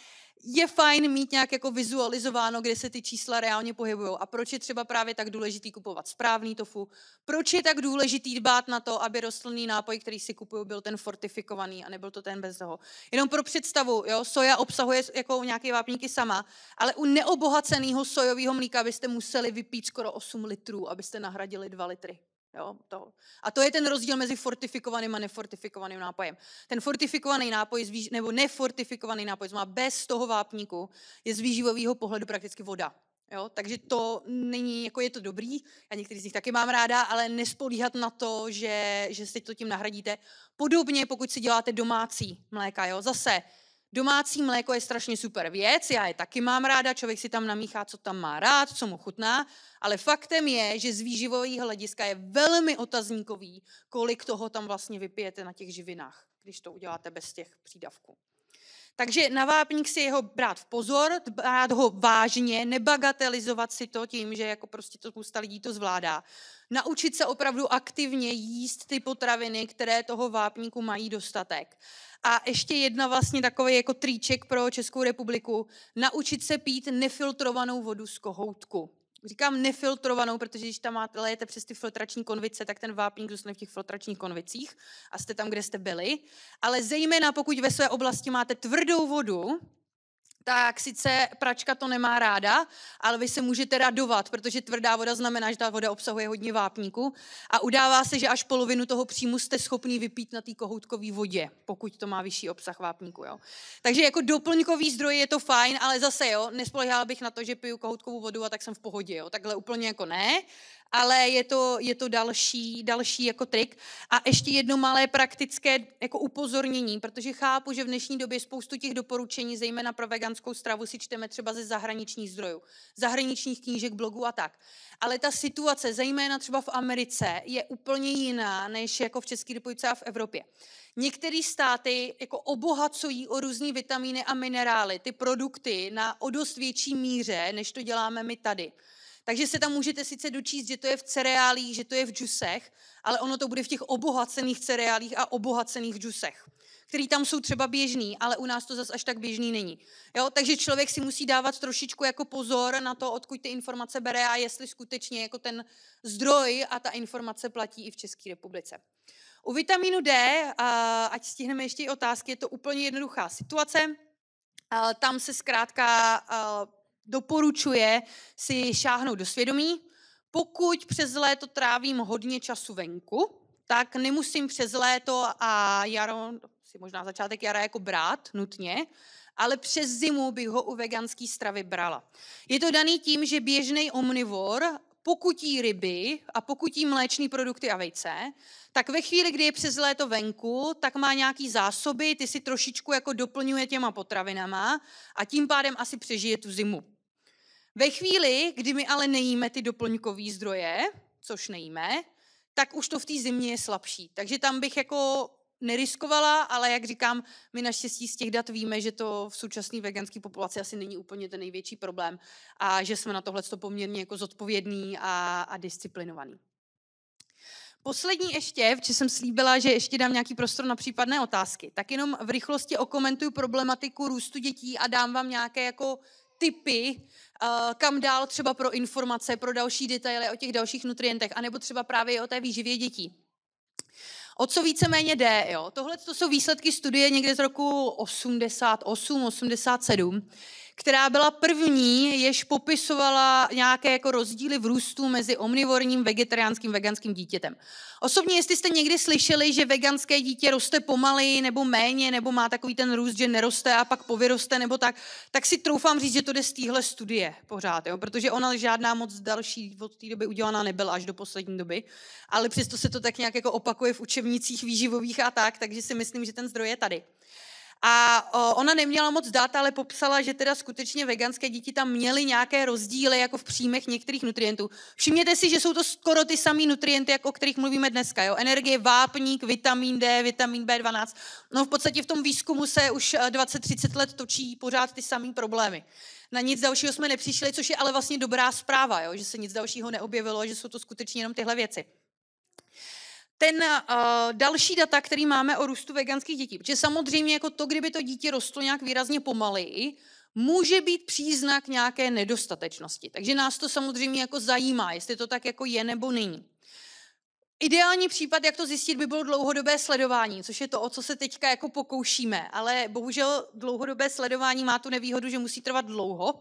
je fajn mít nějak jako vizualizováno, kde se ty čísla reálně pohybují a proč je třeba právě tak důležitý kupovat správný tofu, proč je tak důležitý dbát na to, aby rostlinný nápoj, který si kupuju, byl ten fortifikovaný a nebyl to ten bez toho. Jenom pro představu, jo, soja obsahuje jako nějaké vápníky sama, ale u neobohaceného sojového mlíka byste museli vypít skoro 8 litrů, abyste nahradili 2 litry. Jo, to. A to je ten rozdíl mezi fortifikovaným a nefortifikovaným nápojem. Ten fortifikovaný nápoj, zvíž, nebo nefortifikovaný nápoj, má bez toho vápníku, je z výživového pohledu prakticky voda. Jo, takže to není, jako je to dobrý, já některý z nich taky mám ráda, ale nespolíhat na to, že, že si to tím nahradíte. Podobně, pokud si děláte domácí mléka, jo, zase Domácí mléko je strašně super věc, já je taky mám ráda, člověk si tam namíchá, co tam má rád, co mu chutná, ale faktem je, že z výživového hlediska je velmi otazníkový, kolik toho tam vlastně vypijete na těch živinách, když to uděláte bez těch přídavků. Takže na vápník si jeho brát v pozor, brát ho vážně, nebagatelizovat si to tím, že jako prostě to spousta lidí to zvládá. Naučit se opravdu aktivně jíst ty potraviny, které toho vápníku mají dostatek. A ještě jedna vlastně takový jako triček pro Českou republiku. Naučit se pít nefiltrovanou vodu z kohoutku. Říkám nefiltrovanou, protože když tam máte, lejete přes ty filtrační konvice, tak ten vápník zůstane v těch filtračních konvicích a jste tam, kde jste byli. Ale zejména pokud ve své oblasti máte tvrdou vodu, tak sice pračka to nemá ráda, ale vy se můžete radovat, protože tvrdá voda znamená, že ta voda obsahuje hodně vápníku a udává se, že až polovinu toho příjmu jste schopni vypít na té kohoutkové vodě, pokud to má vyšší obsah vápníku. Jo. Takže jako doplňkový zdroj je to fajn, ale zase jo, nespolehala bych na to, že piju kohoutkovou vodu a tak jsem v pohodě. Jo. Takhle úplně jako ne, ale je to, je to další, další jako trik. A ještě jedno malé praktické jako upozornění, protože chápu, že v dnešní době spoustu těch doporučení, zejména pro veganskou stravu, si čteme třeba ze zahraničních zdrojů, zahraničních knížek, blogů a tak. Ale ta situace, zejména třeba v Americe, je úplně jiná než jako v České republice a v Evropě. Některé státy jako obohacují o různé vitamíny a minerály ty produkty na o dost větší míře, než to děláme my tady. Takže se tam můžete sice dočíst, že to je v cereálích, že to je v džusech, ale ono to bude v těch obohacených cereálích a obohacených džusech, který tam jsou třeba běžný, ale u nás to zas až tak běžný není. Jo? Takže člověk si musí dávat trošičku jako pozor na to, odkud ty informace bere a jestli skutečně jako ten zdroj a ta informace platí i v České republice. U vitamínu D, ať stihneme ještě i otázky, je to úplně jednoduchá situace. Tam se zkrátka doporučuje si šáhnout do svědomí. Pokud přes léto trávím hodně času venku, tak nemusím přes léto a jaro, si možná začátek jara jako brát nutně, ale přes zimu bych ho u veganské stravy brala. Je to daný tím, že běžný omnivor pokutí ryby a pokutí mléčné produkty a vejce, tak ve chvíli, kdy je přes léto venku, tak má nějaký zásoby, ty si trošičku jako doplňuje těma potravinama a tím pádem asi přežije tu zimu. Ve chvíli, kdy my ale nejíme ty doplňkové zdroje, což nejíme, tak už to v té zimě je slabší. Takže tam bych jako neriskovala, ale jak říkám, my naštěstí z těch dat víme, že to v současné veganské populaci asi není úplně ten největší problém a že jsme na tohle poměrně jako zodpovědní a, a disciplinovaný. Poslední ještě, protože jsem slíbila, že ještě dám nějaký prostor na případné otázky, tak jenom v rychlosti okomentuju problematiku růstu dětí a dám vám nějaké jako typy, eh, kam dál třeba pro informace, pro další detaily o těch dalších nutrientech, anebo třeba právě o té výživě dětí. O co víceméně jde, Tohle jsou výsledky studie někde z roku 88, 87, která byla první, jež popisovala nějaké jako rozdíly v růstu mezi omnivorním, vegetariánským, veganským dítětem. Osobně, jestli jste někdy slyšeli, že veganské dítě roste pomaleji nebo méně, nebo má takový ten růst, že neroste a pak povyroste nebo tak, tak si troufám říct, že to jde z téhle studie pořád, jo? protože ona žádná moc další od té doby udělaná nebyla až do poslední doby, ale přesto se to tak nějak jako opakuje v učebnicích výživových a tak, takže si myslím, že ten zdroj je tady. A ona neměla moc dat, ale popsala, že teda skutečně veganské děti tam měly nějaké rozdíly jako v příjmech některých nutrientů. Všimněte si, že jsou to skoro ty samé nutrienty, jako o kterých mluvíme dneska. Jo? Energie, vápník, vitamin D, vitamin B12. No v podstatě v tom výzkumu se už 20-30 eh, let točí pořád ty samé problémy. Na nic dalšího jsme nepřišli, což je ale vlastně dobrá zpráva, jo? že se nic dalšího neobjevilo, že jsou to skutečně jenom tyhle věci ten uh, další data, který máme o růstu veganských dětí, protože samozřejmě jako to, kdyby to dítě rostlo nějak výrazně pomaleji, může být příznak nějaké nedostatečnosti. Takže nás to samozřejmě jako zajímá, jestli to tak jako je nebo není. Ideální případ, jak to zjistit, by bylo dlouhodobé sledování, což je to, o co se teďka jako pokoušíme. Ale bohužel dlouhodobé sledování má tu nevýhodu, že musí trvat dlouho.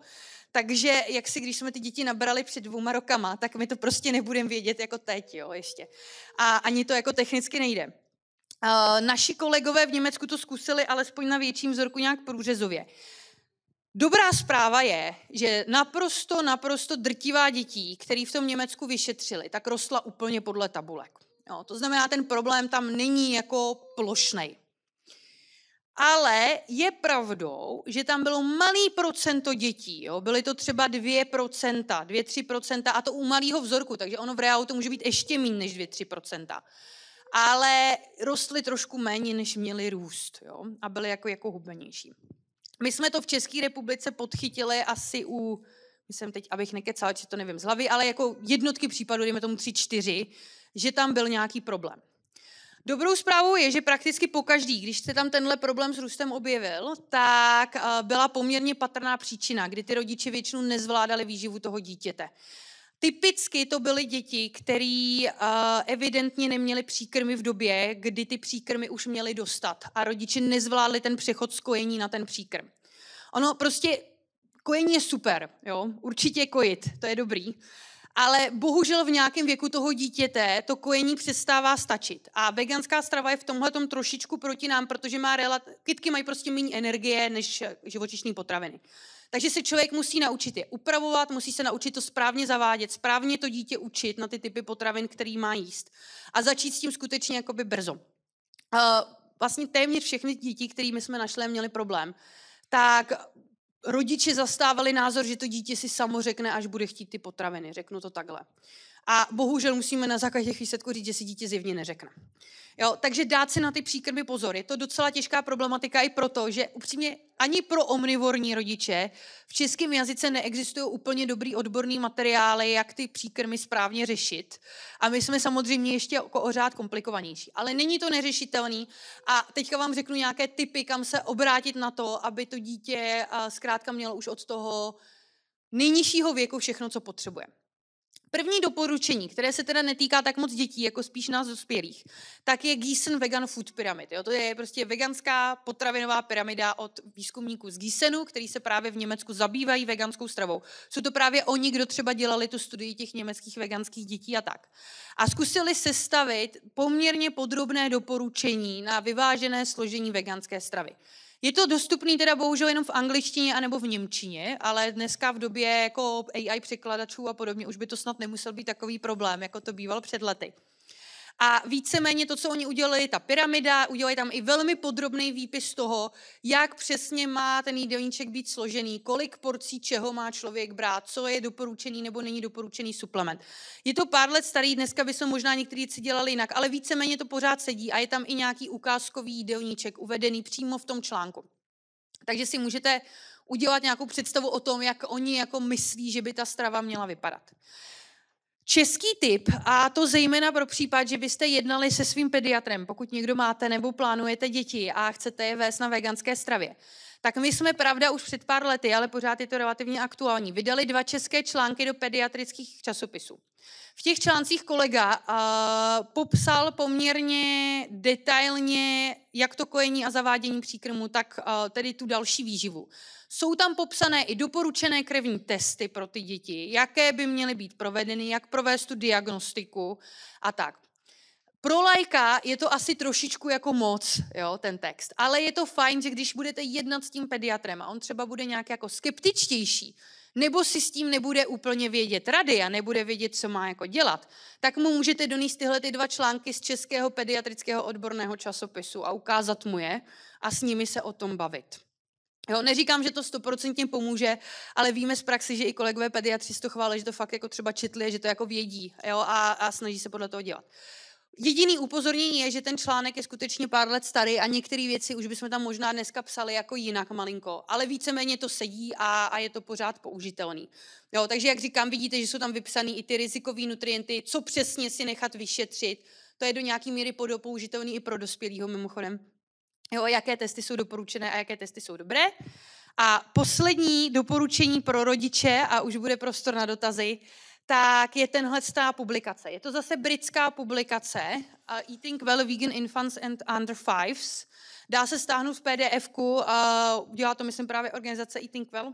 Takže jak si, když jsme ty děti nabrali před dvouma rokama, tak my to prostě nebudeme vědět jako teď, jo, ještě. A ani to jako technicky nejde. Eh, naši kolegové v Německu to zkusili alespoň na větším vzorku nějak průřezově. Dobrá zpráva je, že naprosto, naprosto drtivá dětí, který v tom Německu vyšetřili, tak rostla úplně podle tabulek. Jo, to znamená, ten problém tam není jako plošnej ale je pravdou, že tam bylo malý procento dětí, jo? byly to třeba 2%, 2-3% a to u malého vzorku, takže ono v reálu to může být ještě méně než 2-3%. Ale rostly trošku méně, než měly růst jo? a byly jako, jako hubenější. My jsme to v České republice podchytili asi u, myslím teď, abych nekecala, že to nevím z hlavy, ale jako jednotky případů, dejme tomu 3 čtyři, že tam byl nějaký problém. Dobrou zprávou je, že prakticky po každý, když se tam tenhle problém s růstem objevil, tak eh, byla poměrně patrná příčina, kdy ty rodiče většinou nezvládali výživu toho dítěte. Typicky to byly děti, které eh, evidentně neměly příkrmy v době, kdy ty příkrmy už měly dostat a rodiče nezvládli ten přechod z kojení na ten příkrm. Ono prostě kojení je super, jo, určitě kojit, to je dobrý, ale bohužel v nějakém věku toho dítěte to kojení přestává stačit. A veganská strava je v tomhle trošičku proti nám, protože má relat- kytky mají prostě méně energie než živočišní potraviny. Takže se člověk musí naučit je upravovat, musí se naučit to správně zavádět, správně to dítě učit na ty typy potravin, který má jíst. A začít s tím skutečně jakoby brzo. Uh, vlastně téměř všechny děti, kterými jsme našli, měli problém. Tak rodiče zastávali názor, že to dítě si samo řekne, až bude chtít ty potraviny. Řeknu to takhle. A bohužel musíme na základě těch výsledků říct, že si dítě zjevně neřekne. Jo, takže dát si na ty příkrmy pozor. Je to docela těžká problematika i proto, že upřímně ani pro omnivorní rodiče v českém jazyce neexistují úplně dobrý odborný materiály, jak ty příkrmy správně řešit. A my jsme samozřejmě ještě ořád jako komplikovanější. Ale není to neřešitelný. A teďka vám řeknu nějaké typy, kam se obrátit na to, aby to dítě zkrátka mělo už od toho nejnižšího věku všechno, co potřebuje. První doporučení, které se teda netýká tak moc dětí, jako spíš nás dospělých, tak je Gießen Vegan Food Pyramid. Jo? To je prostě veganská potravinová pyramida od výzkumníků z Giesenu, který se právě v Německu zabývají veganskou stravou. Jsou to právě oni, kdo třeba dělali tu studii těch německých veganských dětí a tak. A zkusili sestavit poměrně podrobné doporučení na vyvážené složení veganské stravy. Je to dostupný teda bohužel jenom v angličtině anebo v němčině, ale dneska v době jako AI překladačů a podobně už by to snad nemusel být takový problém, jako to býval před lety. A víceméně to, co oni udělali, ta pyramida, udělali tam i velmi podrobný výpis toho, jak přesně má ten jídelníček být složený, kolik porcí čeho má člověk brát, co je doporučený nebo není doporučený suplement. Je to pár let starý, dneska by se možná někteří si dělali jinak, ale víceméně to pořád sedí a je tam i nějaký ukázkový jídelníček uvedený přímo v tom článku. Takže si můžete udělat nějakou představu o tom, jak oni jako myslí, že by ta strava měla vypadat. Český tip, a to zejména pro případ, že byste jednali se svým pediatrem, pokud někdo máte nebo plánujete děti a chcete je vést na veganské stravě, tak my jsme, pravda, už před pár lety, ale pořád je to relativně aktuální, vydali dva české články do pediatrických časopisů. V těch článcích kolega uh, popsal poměrně detailně jak to kojení a zavádění příkrmu, tak uh, tedy tu další výživu. Jsou tam popsané i doporučené krevní testy pro ty děti, jaké by měly být provedeny, jak provést tu diagnostiku a tak pro lajka je to asi trošičku jako moc, jo, ten text. Ale je to fajn, že když budete jednat s tím pediatrem a on třeba bude nějak jako skeptičtější, nebo si s tím nebude úplně vědět rady a nebude vědět, co má jako dělat, tak mu můžete donést tyhle ty dva články z Českého pediatrického odborného časopisu a ukázat mu je a s nimi se o tom bavit. Jo, neříkám, že to stoprocentně pomůže, ale víme z praxe, že i kolegové pediatři to chválí, že to fakt jako třeba četli, že to jako vědí jo, a, a snaží se podle toho dělat. Jediný upozornění je, že ten článek je skutečně pár let starý a některé věci už bychom tam možná dneska psali jako jinak malinko, ale víceméně to sedí a, a je to pořád použitelný. Jo, takže jak říkám, vidíte, že jsou tam vypsané i ty rizikové nutrienty, co přesně si nechat vyšetřit. To je do nějaké míry podopoužitelný i pro dospělého mimochodem. Jo, jaké testy jsou doporučené a jaké testy jsou dobré. A poslední doporučení pro rodiče, a už bude prostor na dotazy, tak je tenhle ta publikace. Je to zase britská publikace uh, Eating Well Vegan Infants and Under Fives. Dá se stáhnout v pdf uh, udělá to, myslím, právě organizace Eating Well.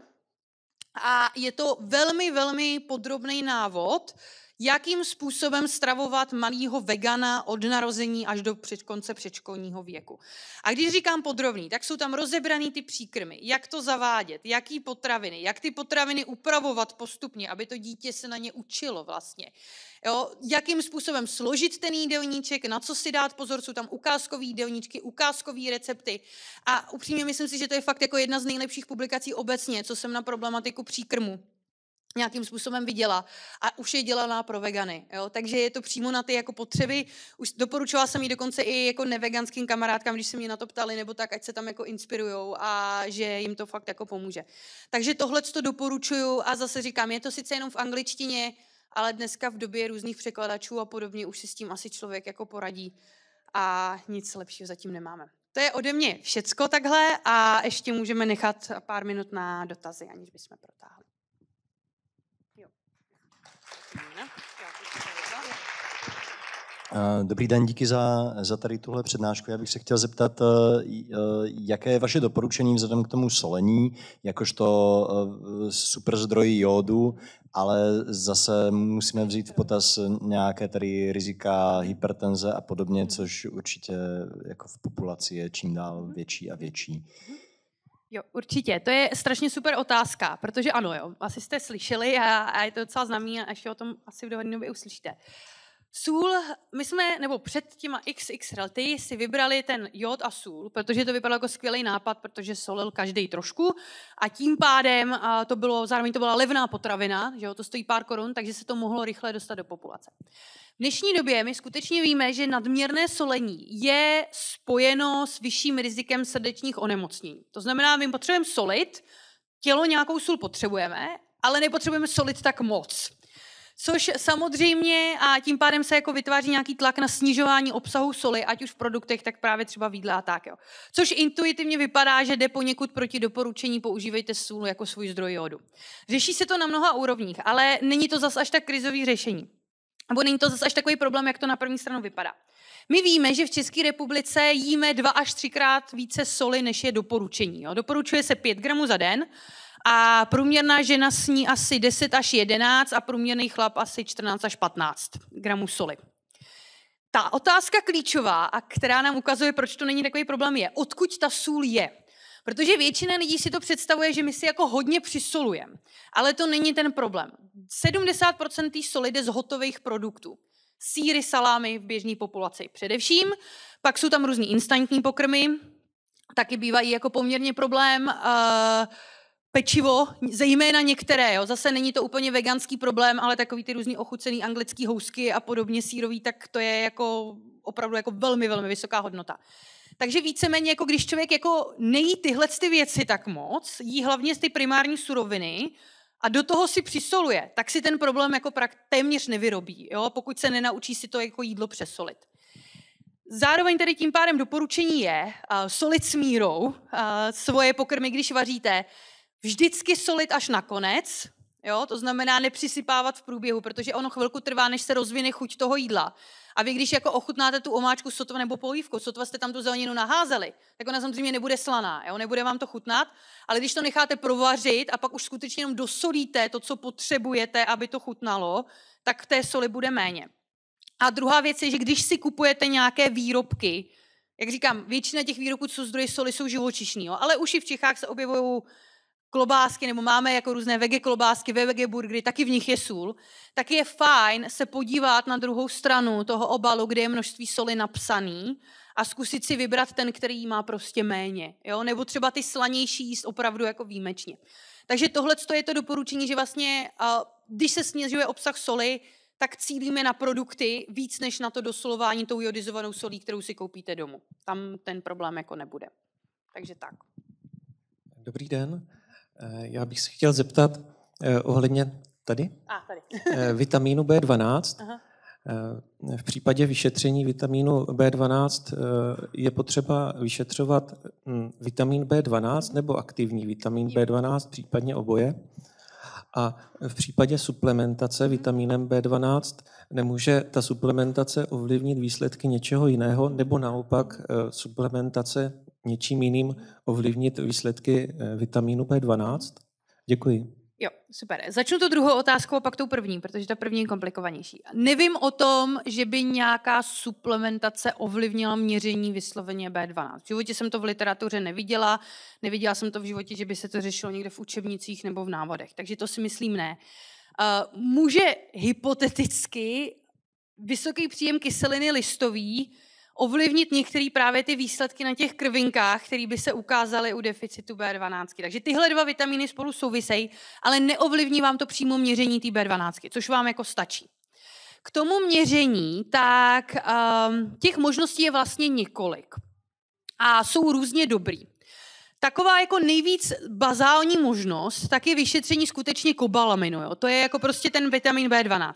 A je to velmi, velmi podrobný návod, jakým způsobem stravovat malého vegana od narození až do před konce předškolního věku. A když říkám podrobný, tak jsou tam rozebraný ty příkrmy, jak to zavádět, jaký potraviny, jak ty potraviny upravovat postupně, aby to dítě se na ně učilo vlastně. Jo, jakým způsobem složit ten jídelníček, na co si dát pozor, jsou tam ukázkové jídelníčky, ukázkové recepty. A upřímně myslím si, že to je fakt jako jedna z nejlepších publikací obecně, co jsem na problematiku příkrmu nějakým způsobem viděla a už je dělaná pro vegany. Jo? Takže je to přímo na ty jako potřeby. Už doporučovala jsem ji dokonce i jako neveganským kamarádkám, když se mě na to ptali, nebo tak, ať se tam jako inspirujou a že jim to fakt jako pomůže. Takže tohle to doporučuju a zase říkám, je to sice jenom v angličtině, ale dneska v době různých překladačů a podobně už si s tím asi člověk jako poradí a nic lepšího zatím nemáme. To je ode mě všecko takhle a ještě můžeme nechat pár minut na dotazy, aniž bychom protáhli. Eh, dobrý den, díky za, za tady tuhle přednášku. Já bych se chtěl zeptat, eh, eh, jaké je vaše doporučení vzhledem k tomu solení, jakožto super zdroj jodu, ale zase musíme vzít v potaz nějaké tady rizika hypertenze a podobně, což určitě jako v populaci je čím dál větší a větší. Jo, určitě. To je strašně super otázka, protože ano, jo, asi jste slyšeli a, a je to docela známý a ještě o tom asi v dohodný době uslyšíte. Sůl, my jsme, nebo před těma XX lety si vybrali ten jod a sůl, protože to vypadalo jako skvělý nápad, protože solil každý trošku a tím pádem a to bylo, zároveň to byla levná potravina, že jo, to stojí pár korun, takže se to mohlo rychle dostat do populace dnešní době my skutečně víme, že nadměrné solení je spojeno s vyšším rizikem srdečních onemocnění. To znamená, my potřebujeme solit, tělo nějakou sůl potřebujeme, ale nepotřebujeme solit tak moc. Což samozřejmě a tím pádem se jako vytváří nějaký tlak na snižování obsahu soli, ať už v produktech, tak právě třeba v jídle a tak. Jo. Což intuitivně vypadá, že jde poněkud proti doporučení používejte sůl jako svůj zdroj jodu. Řeší se to na mnoha úrovních, ale není to zas až tak krizový řešení nebo není to zase až takový problém, jak to na první stranu vypadá. My víme, že v České republice jíme dva až třikrát více soli, než je doporučení. Jo. Doporučuje se 5 gramů za den a průměrná žena sní asi 10 až 11 a průměrný chlap asi 14 až 15 gramů soli. Ta otázka klíčová, a která nám ukazuje, proč to není takový problém, je, odkud ta sůl je. Protože většina lidí si to představuje, že my si jako hodně přisolujeme. Ale to není ten problém. 70% tý soli jde z hotových produktů. Síry, salámy v běžné populaci především. Pak jsou tam různý instantní pokrmy, taky bývají jako poměrně problém. Eh, pečivo, zejména některé, jo. zase není to úplně veganský problém, ale takový ty různý ochucený anglický housky a podobně sírový, tak to je jako opravdu jako velmi, velmi vysoká hodnota. Takže víceméně, jako když člověk jako nejí tyhle ty věci tak moc, jí hlavně z ty primární suroviny a do toho si přisoluje, tak si ten problém jako prak téměř nevyrobí, jo? pokud se nenaučí si to jako jídlo přesolit. Zároveň tedy tím pádem doporučení je uh, solit s mírou uh, svoje pokrmy, když vaříte. Vždycky solit až na konec, Jo? To znamená nepřisypávat v průběhu, protože ono chvilku trvá, než se rozvine chuť toho jídla. A vy, když jako ochutnáte tu omáčku sotva nebo polívku, sotva jste tam tu zeleninu naházeli, tak ona samozřejmě nebude slaná, jo? nebude vám to chutnat, ale když to necháte provařit a pak už skutečně jenom dosolíte to, co potřebujete, aby to chutnalo, tak té soli bude méně. A druhá věc je, že když si kupujete nějaké výrobky, jak říkám, většina těch výrobků, co zdroje soli, jsou živočišní, jo? ale už i v Čechách se objevují klobásky, nebo máme jako různé vege klobásky, vege burgery, taky v nich je sůl, tak je fajn se podívat na druhou stranu toho obalu, kde je množství soli napsaný a zkusit si vybrat ten, který má prostě méně. Jo? Nebo třeba ty slanější jíst opravdu jako výjimečně. Takže tohle je to doporučení, že vlastně, když se snižuje obsah soli, tak cílíme na produkty víc než na to doslování tou jodizovanou solí, kterou si koupíte domů. Tam ten problém jako nebude. Takže tak. Dobrý den. Eh, já bych se chtěl zeptat eh, ohledně tady, A, tady. Eh, vitamínu B12. Aha. V případě vyšetření vitamínu B12 je potřeba vyšetřovat hm, vitamin B12 nebo aktivní vitamin B12, případně oboje. A v případě suplementace vitamínem B12 nemůže ta suplementace ovlivnit výsledky něčeho jiného, nebo naopak suplementace něčím jiným ovlivnit výsledky eh, vitamínu B12? Děkuji. Jo, super. Začnu tu druhou otázkou a pak tou první, protože ta první je komplikovanější. Nevím o tom, že by nějaká suplementace ovlivnila měření vysloveně B12. V životě jsem to v literatuře neviděla, neviděla jsem to v životě, že by se to řešilo někde v učebnicích nebo v návodech, takže to si myslím ne. Eh, může hypoteticky vysoký příjem kyseliny listový ovlivnit některé právě ty výsledky na těch krvinkách, které by se ukázaly u deficitu B12. Takže tyhle dva vitamíny spolu souvisejí, ale neovlivní vám to přímo měření té B12, což vám jako stačí. K tomu měření, tak um, těch možností je vlastně několik a jsou různě dobrý. Taková jako nejvíc bazální možnost, tak je vyšetření skutečně kobalaminu. Jo? To je jako prostě ten vitamin B12.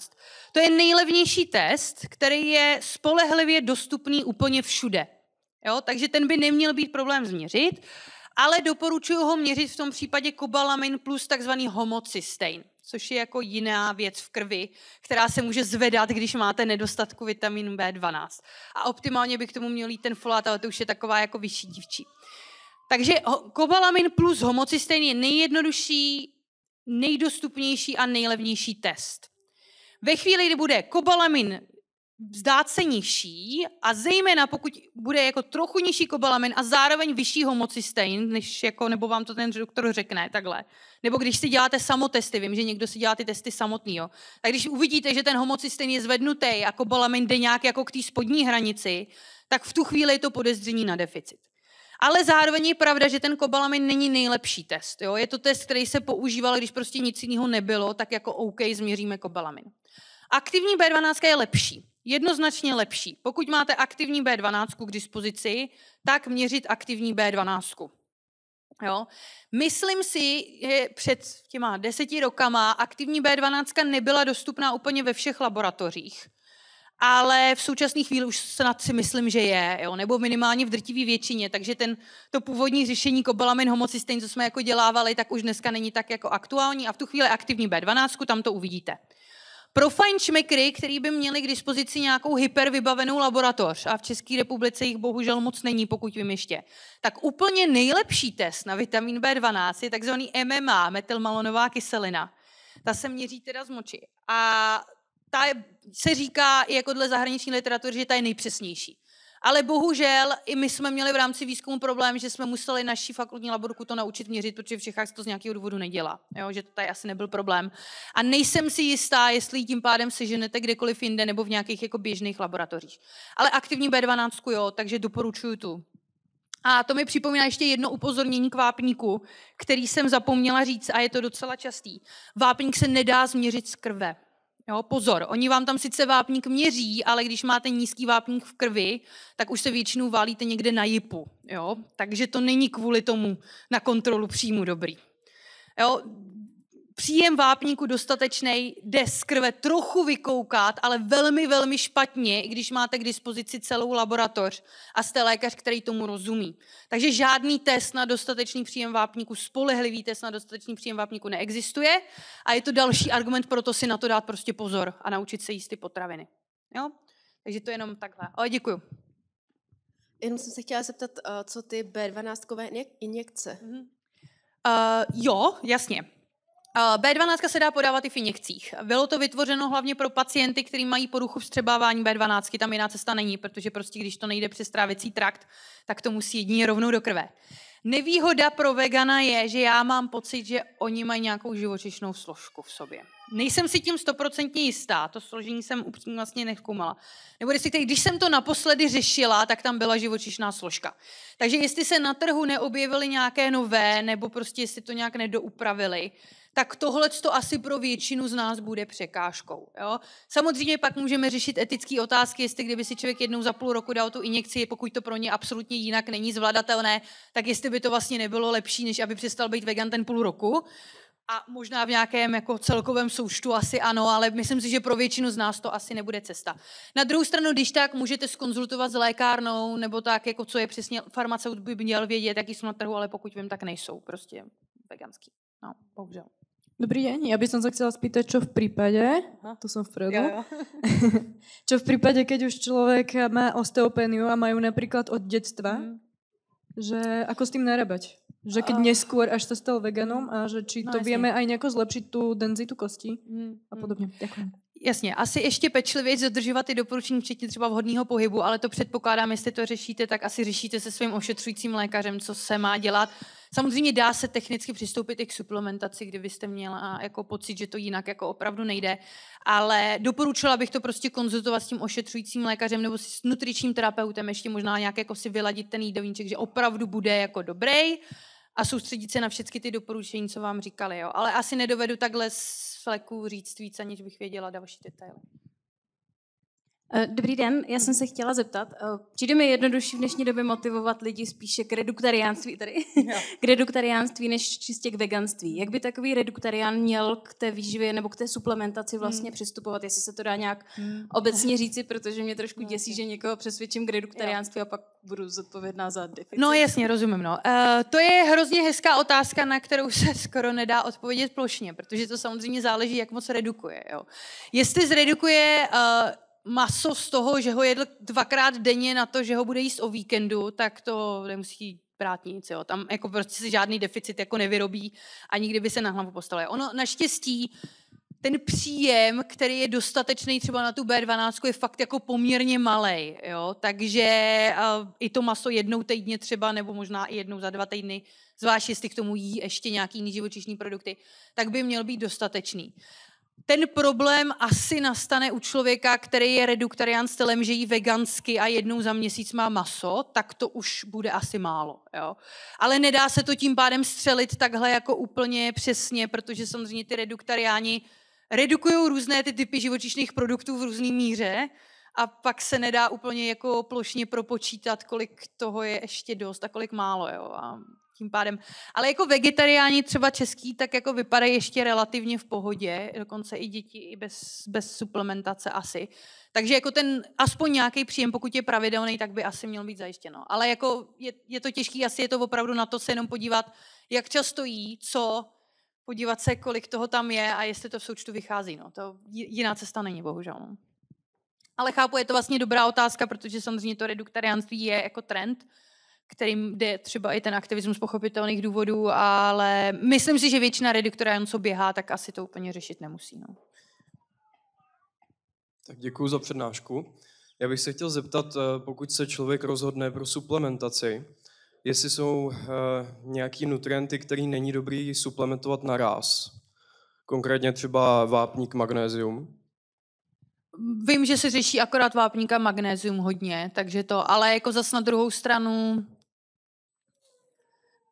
To je nejlevnější test, který je spolehlivě dostupný úplně všude. Jo? Takže ten by neměl být problém změřit, ale doporučuji ho měřit v tom případě kobalamin plus takzvaný homocystein, což je jako jiná věc v krvi, která se může zvedat, když máte nedostatku vitaminu B12. A optimálně by k tomu měl jít ten folát, ale to už je taková jako vyšší dívčí. Takže kobalamin plus homocystein je nejjednodušší, nejdostupnější a nejlevnější test ve chvíli, kdy bude kobalamin zdát se nižší a zejména pokud bude jako trochu nižší kobalamin a zároveň vyšší homocystein, než jako, nebo vám to ten doktor řekne takhle, nebo když si děláte samotesty, vím, že někdo si dělá ty testy samotný, jo. tak když uvidíte, že ten homocystein je zvednutý a kobalamin jde nějak jako k té spodní hranici, tak v tu chvíli je to podezření na deficit. Ale zároveň je pravda, že ten kobalamin není nejlepší test. Jo? Je to test, který se používal, když prostě nic jiného nebylo, tak jako OK, změříme kobalamin. Aktivní B12 je lepší, jednoznačně lepší. Pokud máte aktivní B12 k dispozici, tak měřit aktivní B12. Jo? Myslím si, že před těma deseti rokama aktivní B12 nebyla dostupná úplně ve všech laboratořích ale v současné chvíli už snad si myslím, že je, jo? nebo minimálně v drtivé většině, takže ten, to původní řešení kobalamin homocystein, co jsme jako dělávali, tak už dneska není tak jako aktuální a v tu chvíli aktivní B12, tam to uvidíte. Pro fajnšmekry, který by měli k dispozici nějakou hypervybavenou laboratoř, a v České republice jich bohužel moc není, pokud vím ještě, tak úplně nejlepší test na vitamin B12 je takzvaný MMA, metylmalonová kyselina. Ta se měří teda z moči. A ta je, se říká i jako dle zahraniční literatury, že ta je nejpřesnější. Ale bohužel i my jsme měli v rámci výzkumu problém, že jsme museli naší fakultní laborku to naučit měřit, protože v Čechách se to z nějakého důvodu nedělá. Jo, že to tady asi nebyl problém. A nejsem si jistá, jestli tím pádem se ženete kdekoliv jinde nebo v nějakých jako běžných laboratořích. Ale aktivní B12 jo, takže doporučuju tu. A to mi připomíná ještě jedno upozornění k vápníku, který jsem zapomněla říct a je to docela častý. Vápník se nedá změřit z krve. Jo, pozor, oni vám tam sice vápník měří, ale když máte nízký vápník v krvi, tak už se většinou válíte někde na jipu. Jo? Takže to není kvůli tomu na kontrolu příjmu dobrý. Jo? příjem vápníku dostatečný, jde z krve trochu vykoukat, ale velmi, velmi špatně, i když máte k dispozici celou laboratoř a jste lékař, který tomu rozumí. Takže žádný test na dostatečný příjem vápníku, spolehlivý test na dostatečný příjem vápníku neexistuje a je to další argument pro to si na to dát prostě pozor a naučit se jíst ty potraviny. Jo? Takže to je jenom takhle. O, děkuju. Jenom jsem se chtěla zeptat, eh, co ty B12 injekce? Mm-hmm. Uh, jo, jasně. Eh, B12 se dá podávat i v injekcích. Bylo to vytvořeno hlavně pro pacienty, kteří mají poruchu vstřebávání B12. Tam jiná cesta není, protože prostě když to nejde přes trávicí trakt, tak to musí jedině rovnou do krve. Nevýhoda pro vegana je, že já mám pocit, že oni mají nějakou živočišnou složku v sobě. Nejsem si tím stoprocentně jistá, to složení jsem upřímně vlastně nechkumala. Nebo jestli teď, když jsem to naposledy řešila, tak tam byla živočišná složka. Takže jestli se na trhu neobjevily nějaké nové, nebo prostě jestli to nějak nedoupravili, tak tohle to asi pro většinu z nás bude překážkou. Jo? Samozřejmě pak můžeme řešit etické otázky, jestli kdyby si člověk jednou za půl roku dal tu injekci, pokud to pro ně absolutně jinak není zvladatelné, tak jestli by to vlastně nebylo lepší, než aby přestal být vegan ten půl roku. A možná v nějakém jako celkovém souštu asi ano, ale myslím si, že pro většinu z nás to asi nebude cesta. Na druhou stranu, když tak můžete skonzultovat s lékárnou, nebo tak, jako co je přesně farmaceut by měl vědět, jaký jsou na trhu, ale pokud vím, tak nejsou prostě veganský. No, bohužel. Dobrý deň, ja by som sa chcela spýtať, čo v prípade, Aha. tu som vpredu, čo v prípade, keď už človek má osteopeniu a majú napríklad od detstva, mm. že ako s tým narábať? Že keď uh. neskôr až sa stal veganom a že či no, to jasne. vieme aj nejako zlepšiť tú denzitu kosti mm. a podobne. Ďakujem. Jasně, asi ještě pečlivě dodržovat i doporučení, včetně třeba vhodného pohybu, ale to předpokládám, jestli to řešíte, tak asi řešíte se svým ošetřujícím lékařem, co se má dělat. Samozřejmě dá se technicky přistoupit i k suplementaci, kdybyste měla jako pocit, že to jinak jako opravdu nejde, ale doporučila bych to prostě konzultovat s tím ošetřujícím lékařem nebo s nutričním terapeutem, ještě možná nějak jako si vyladit ten jídelníček, že opravdu bude jako dobrý a soustředit se na všechny ty doporučení, co vám říkali. Jo. Ale asi nedovedu takhle z fleku říct víc, aniž bych věděla další detaily. Eh, dobrý den, já jsem se chtěla zeptat. Eh, přijde mi jednodušší v dnešní době motivovat lidi spíše k reduktariánství, tady, k reduktariánství než čistě k veganství. Jak by takový reduktarián měl k té výživě nebo k té suplementaci vlastně hmm. přistupovat, jestli se to dá nějak hmm. obecně říci, protože mě trošku no, děsí, že někoho přesvědčím k reduktariánství a pak budu zodpovědná za deficit. No jasně, rozumím. No. Uh, to je hrozně hezká otázka, na kterou se skoro nedá odpovědět plošně, protože to samozřejmě záleží, jak moc redukuje. Jo. Jestli zredukuje uh, maso z toho, že ho jedl dvakrát denně na to, že ho bude jíst o víkendu, tak to nemusí brát nic. Jo. Tam jako prostě si žádný deficit jako nevyrobí a nikdy by se na hlavu postalo. Ono naštěstí ten příjem, který je dostatečný třeba na tu B12, je fakt jako poměrně malý. Jo? Takže uh, i to maso jednou týdně třeba, nebo možná i jednou za dva týdny, zvlášť jestli k tomu jí ještě nějaký jiný živočišní produkty, tak by měl být dostatečný ten problém asi nastane u člověka, který je reduktarián stylem, že jí vegansky a jednou za měsíc má maso, tak to už bude asi málo. Jo? Ale nedá se to tím pádem střelit takhle jako úplně přesně, protože samozřejmě ty reduktariáni redukují různé ty typy živočišných produktů v různé míře a pak se nedá úplně jako plošně propočítat, kolik toho je ještě dost a kolik málo. Jo? A tím pádem. Ale jako vegetariáni třeba český, tak jako vypadají ještě relativně v pohodě, dokonce i děti i bez, bez suplementace asi. Takže jako ten aspoň nějaký příjem, pokud je pravidelný, tak by asi měl být zajištěno. Ale jako je, je to těžký, asi je to opravdu na to se jenom podívat, jak často jí, co, podívat se, kolik toho tam je a jestli to v součtu vychází. No. To jiná cesta není, bohužel. No. Ale chápu, je to vlastně dobrá otázka, protože samozřejmě to reduktariánství je jako trend, kterým jde třeba i ten aktivismus pochopitelných důvodů, ale myslím si, že většina reduktora, co běhá, tak asi to úplně řešit nemusí. No. Tak děkuji za přednášku. Já bych se chtěl zeptat, eh, pokud se člověk rozhodne pro suplementaci, jestli jsou eh, nějaký nutrienty, který není dobrý suplementovat naraz. Konkrétně třeba vápník, magnézium. Vím, že se řeší akorát vápníka magnézium hodně, takže to, ale jako zas na druhou stranu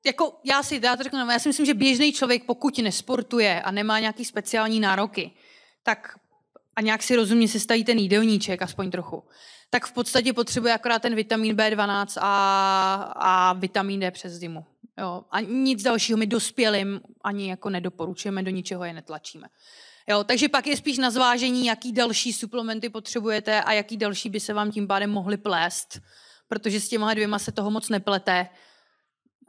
jako já si já to řeknu, já si myslím, že běžný člověk, pokud nesportuje a nemá nějaký speciální nároky, tak a nějak si rozumně se stají ten jídelníček, aspoň trochu, tak v podstatě potřebuje akorát ten vitamin B12 a, a vitamin D přes zimu. Jo. A nic dalšího my dospělým ani jako nedoporučujeme, do ničeho je netlačíme. Jo, takže pak je spíš na zvážení, jaký další suplementy potřebujete a jaký další by se vám tím pádem mohly plést, protože s těma dvěma se toho moc neplete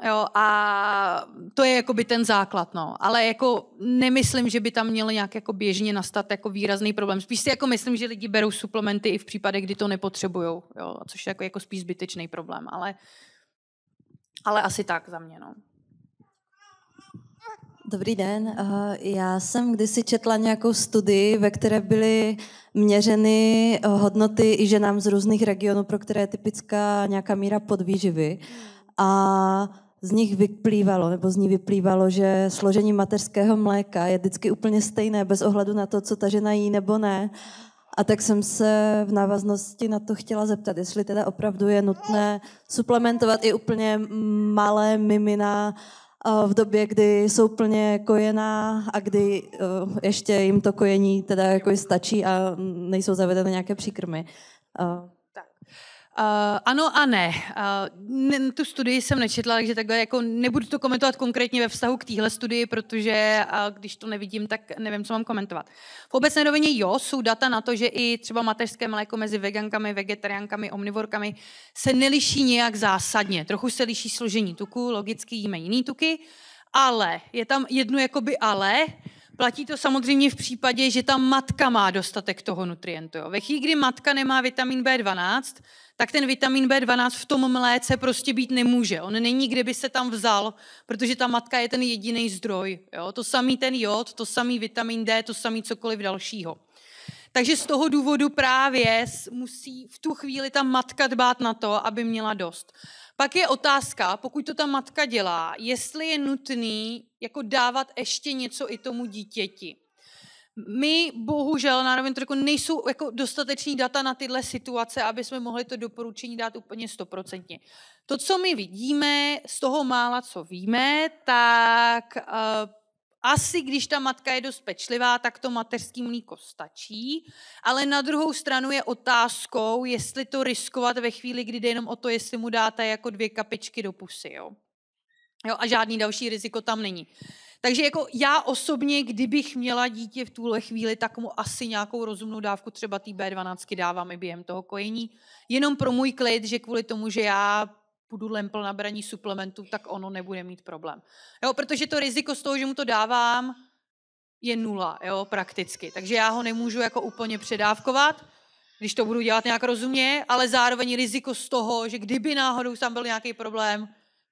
Jo, a to je jakoby ten základ, no. Ale jako nemyslím, že by tam měl nějak jako běžně nastat jako výrazný problém. Spíš si jako myslím, že lidi berou suplementy i v případech, kdy to nepotřebujou, jo, což je jako, jako spíš zbytečný problém, ale, ale asi tak za mě, no. Dobrý den. Eh, já jsem kdysi četla nějakou studii, ve které byly měřeny eh, hodnoty i ženám z různých regionů, pro které je typická nějaká míra podvýživy. Hmm. A z nich vyplývalo, nebo z ní vyplývalo, že složení mateřského mléka je vždycky úplně stejné, bez ohledu na to, co ta žena jí nebo ne. A tak jsem se v návaznosti na to chtěla zeptat, jestli teda opravdu je nutné suplementovat i úplně malé mimina v době, kdy jsou plně kojená a kdy e, ještě jim to kojení teda jako stačí a nejsou zavedeny nějaké příkrmy. Uh, ano a ne. Uh, ne. Tu studii jsem nečetla, takže takhle jako nebudu to komentovat konkrétně ve vztahu k téhle studii, protože uh, když to nevidím, tak nevím, co mám komentovat. V obecné rovině jo, jsou data na to, že i třeba mateřské mléko mezi vegankami, vegetariankami, omnivorkami se neliší nějak zásadně. Trochu se liší složení tuku, logicky jíme jiný tuky, ale je tam jedno jakoby ale, uh, Platí to samozřejmě v případě, že ta matka má dostatek toho nutrientu. Jo. Ve chvíli, kdy matka nemá vitamin B12, tak ten vitamin B12 v tom mléce prostě být nemůže. On není, kde by se tam vzal, protože ta matka je ten jediný zdroj. Jo. To samý ten jod, to samý vitamin D, to samý cokoliv dalšího. Takže z toho důvodu právě musí v tu chvíli ta matka dbát na to, aby měla dost. Pak je otázka, pokud to ta matka dělá, jestli je nutný jako dávat ještě něco i tomu dítěti. My bohužel na Raventrku nejsou jako dostateční data na tyhle situace, aby jsme mohli to doporučení dát úplně stoprocentně. To, co my vidíme, z toho mála, co víme, tak uh, asi když ta matka je dost pečlivá, tak to mateřský mlíko stačí, ale na druhou stranu je otázkou, jestli to riskovat ve chvíli, kdy jde jenom o to, jestli mu dáte jako dvě kapičky do pusy. Jo? Jo, a žádný další riziko tam není. Takže jako já osobně, kdybych měla dítě v tuhle chvíli, tak mu asi nějakou rozumnou dávku třeba té B12 dávám i během toho kojení. Jenom pro můj klid, že kvůli tomu, že já půjdu lempl na braní suplementů, tak ono nebude mít problém. Jo, protože to riziko z toho, že mu to dávám, je nula, jo, prakticky. Takže já ho nemůžu jako úplně předávkovat, když to budu dělat nějak rozumně, ale zároveň riziko z toho, že kdyby náhodou tam byl nějaký problém,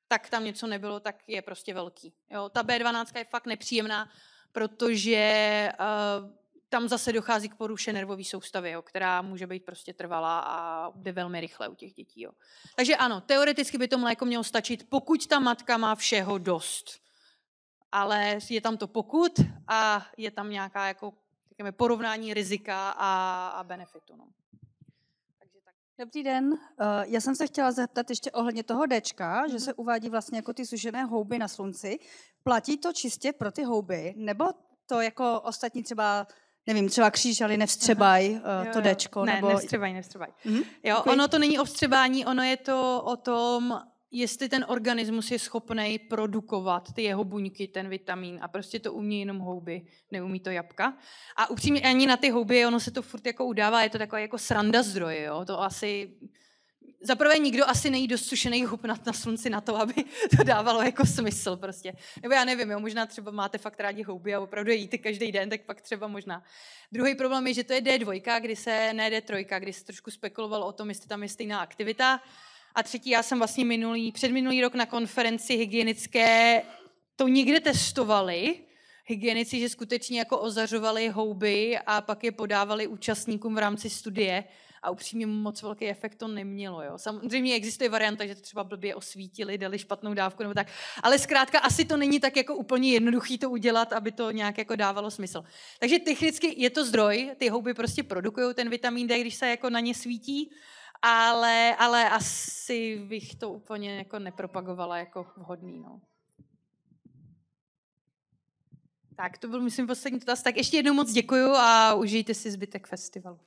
tak tam něco nebylo, tak je prostě velký. Jo, ta B12 je fakt nepříjemná, protože uh, tam zase dochází k poruše nervové soustavy, jo, která může být prostě trvalá a jde velmi rychle u těch dětí. Jo. Takže ano, teoreticky by to mléko mělo stačit, pokud ta matka má všeho dost. Ale je tam to pokud a je tam nějaká jako, řekněme, porovnání rizika a, a benefitu. No. Dobrý den. Eh, já jsem se chtěla zeptat ještě ohledně toho dečka, že mhm. se uvádí vlastně jako ty sušené houby na slunci. Platí to čistě pro ty houby, nebo to jako ostatní třeba nevím, třeba křížali, ale nevstřebaj Aha. Eh, to jo, jo. dečko. Ne, nebo... nevstřebaj, nevstřebaj. Mm-hmm. Jo, okay. Ono to není o vstřebání, ono je to o tom, jestli ten organismus je schopný produkovat ty jeho buňky, ten vitamin a prostě to umí jenom houby, neumí to jabka. A upřímně ani na ty houby, ono se to furt jako udává, je to takové jako sranda zdroje, jo? to asi zaprvé nikdo asi nejí dost sušený hub na, na slunci na to, aby to dávalo jako smysl prostě. Nebo já nevím, jo, možná třeba máte fakt rádi houby a opravdu je jíte každý den, tak pak třeba možná. Druhý problém je, že to je D2, kdy se, ne D3, kdy se trošku spekulovalo o tom, jestli tam je stejná aktivita. A třetí, já jsem vlastně minulý, předminulý rok na konferenci hygienické to nikde testovali, hygienici, že skutečně jako ozařovali houby a pak je podávali účastníkům v rámci studie a upřímně moc velký efekt to nemělo. Jo. Samozřejmě existuje varianta, že to třeba blbě osvítili, dali špatnou dávku nebo tak, ale zkrátka asi to není tak jako úplně jednoduchý to udělat, aby to nějak jako dávalo smysl. Takže technicky je to zdroj, ty houby prostě produkují ten vitamin D, když se jako na ně svítí, ale, ale asi bych to úplně jako nepropagovala jako vhodný. No. Tak to byl, myslím, poslední dotaz. Tak ještě jednou moc děkuju a užijte si zbytek festivalu.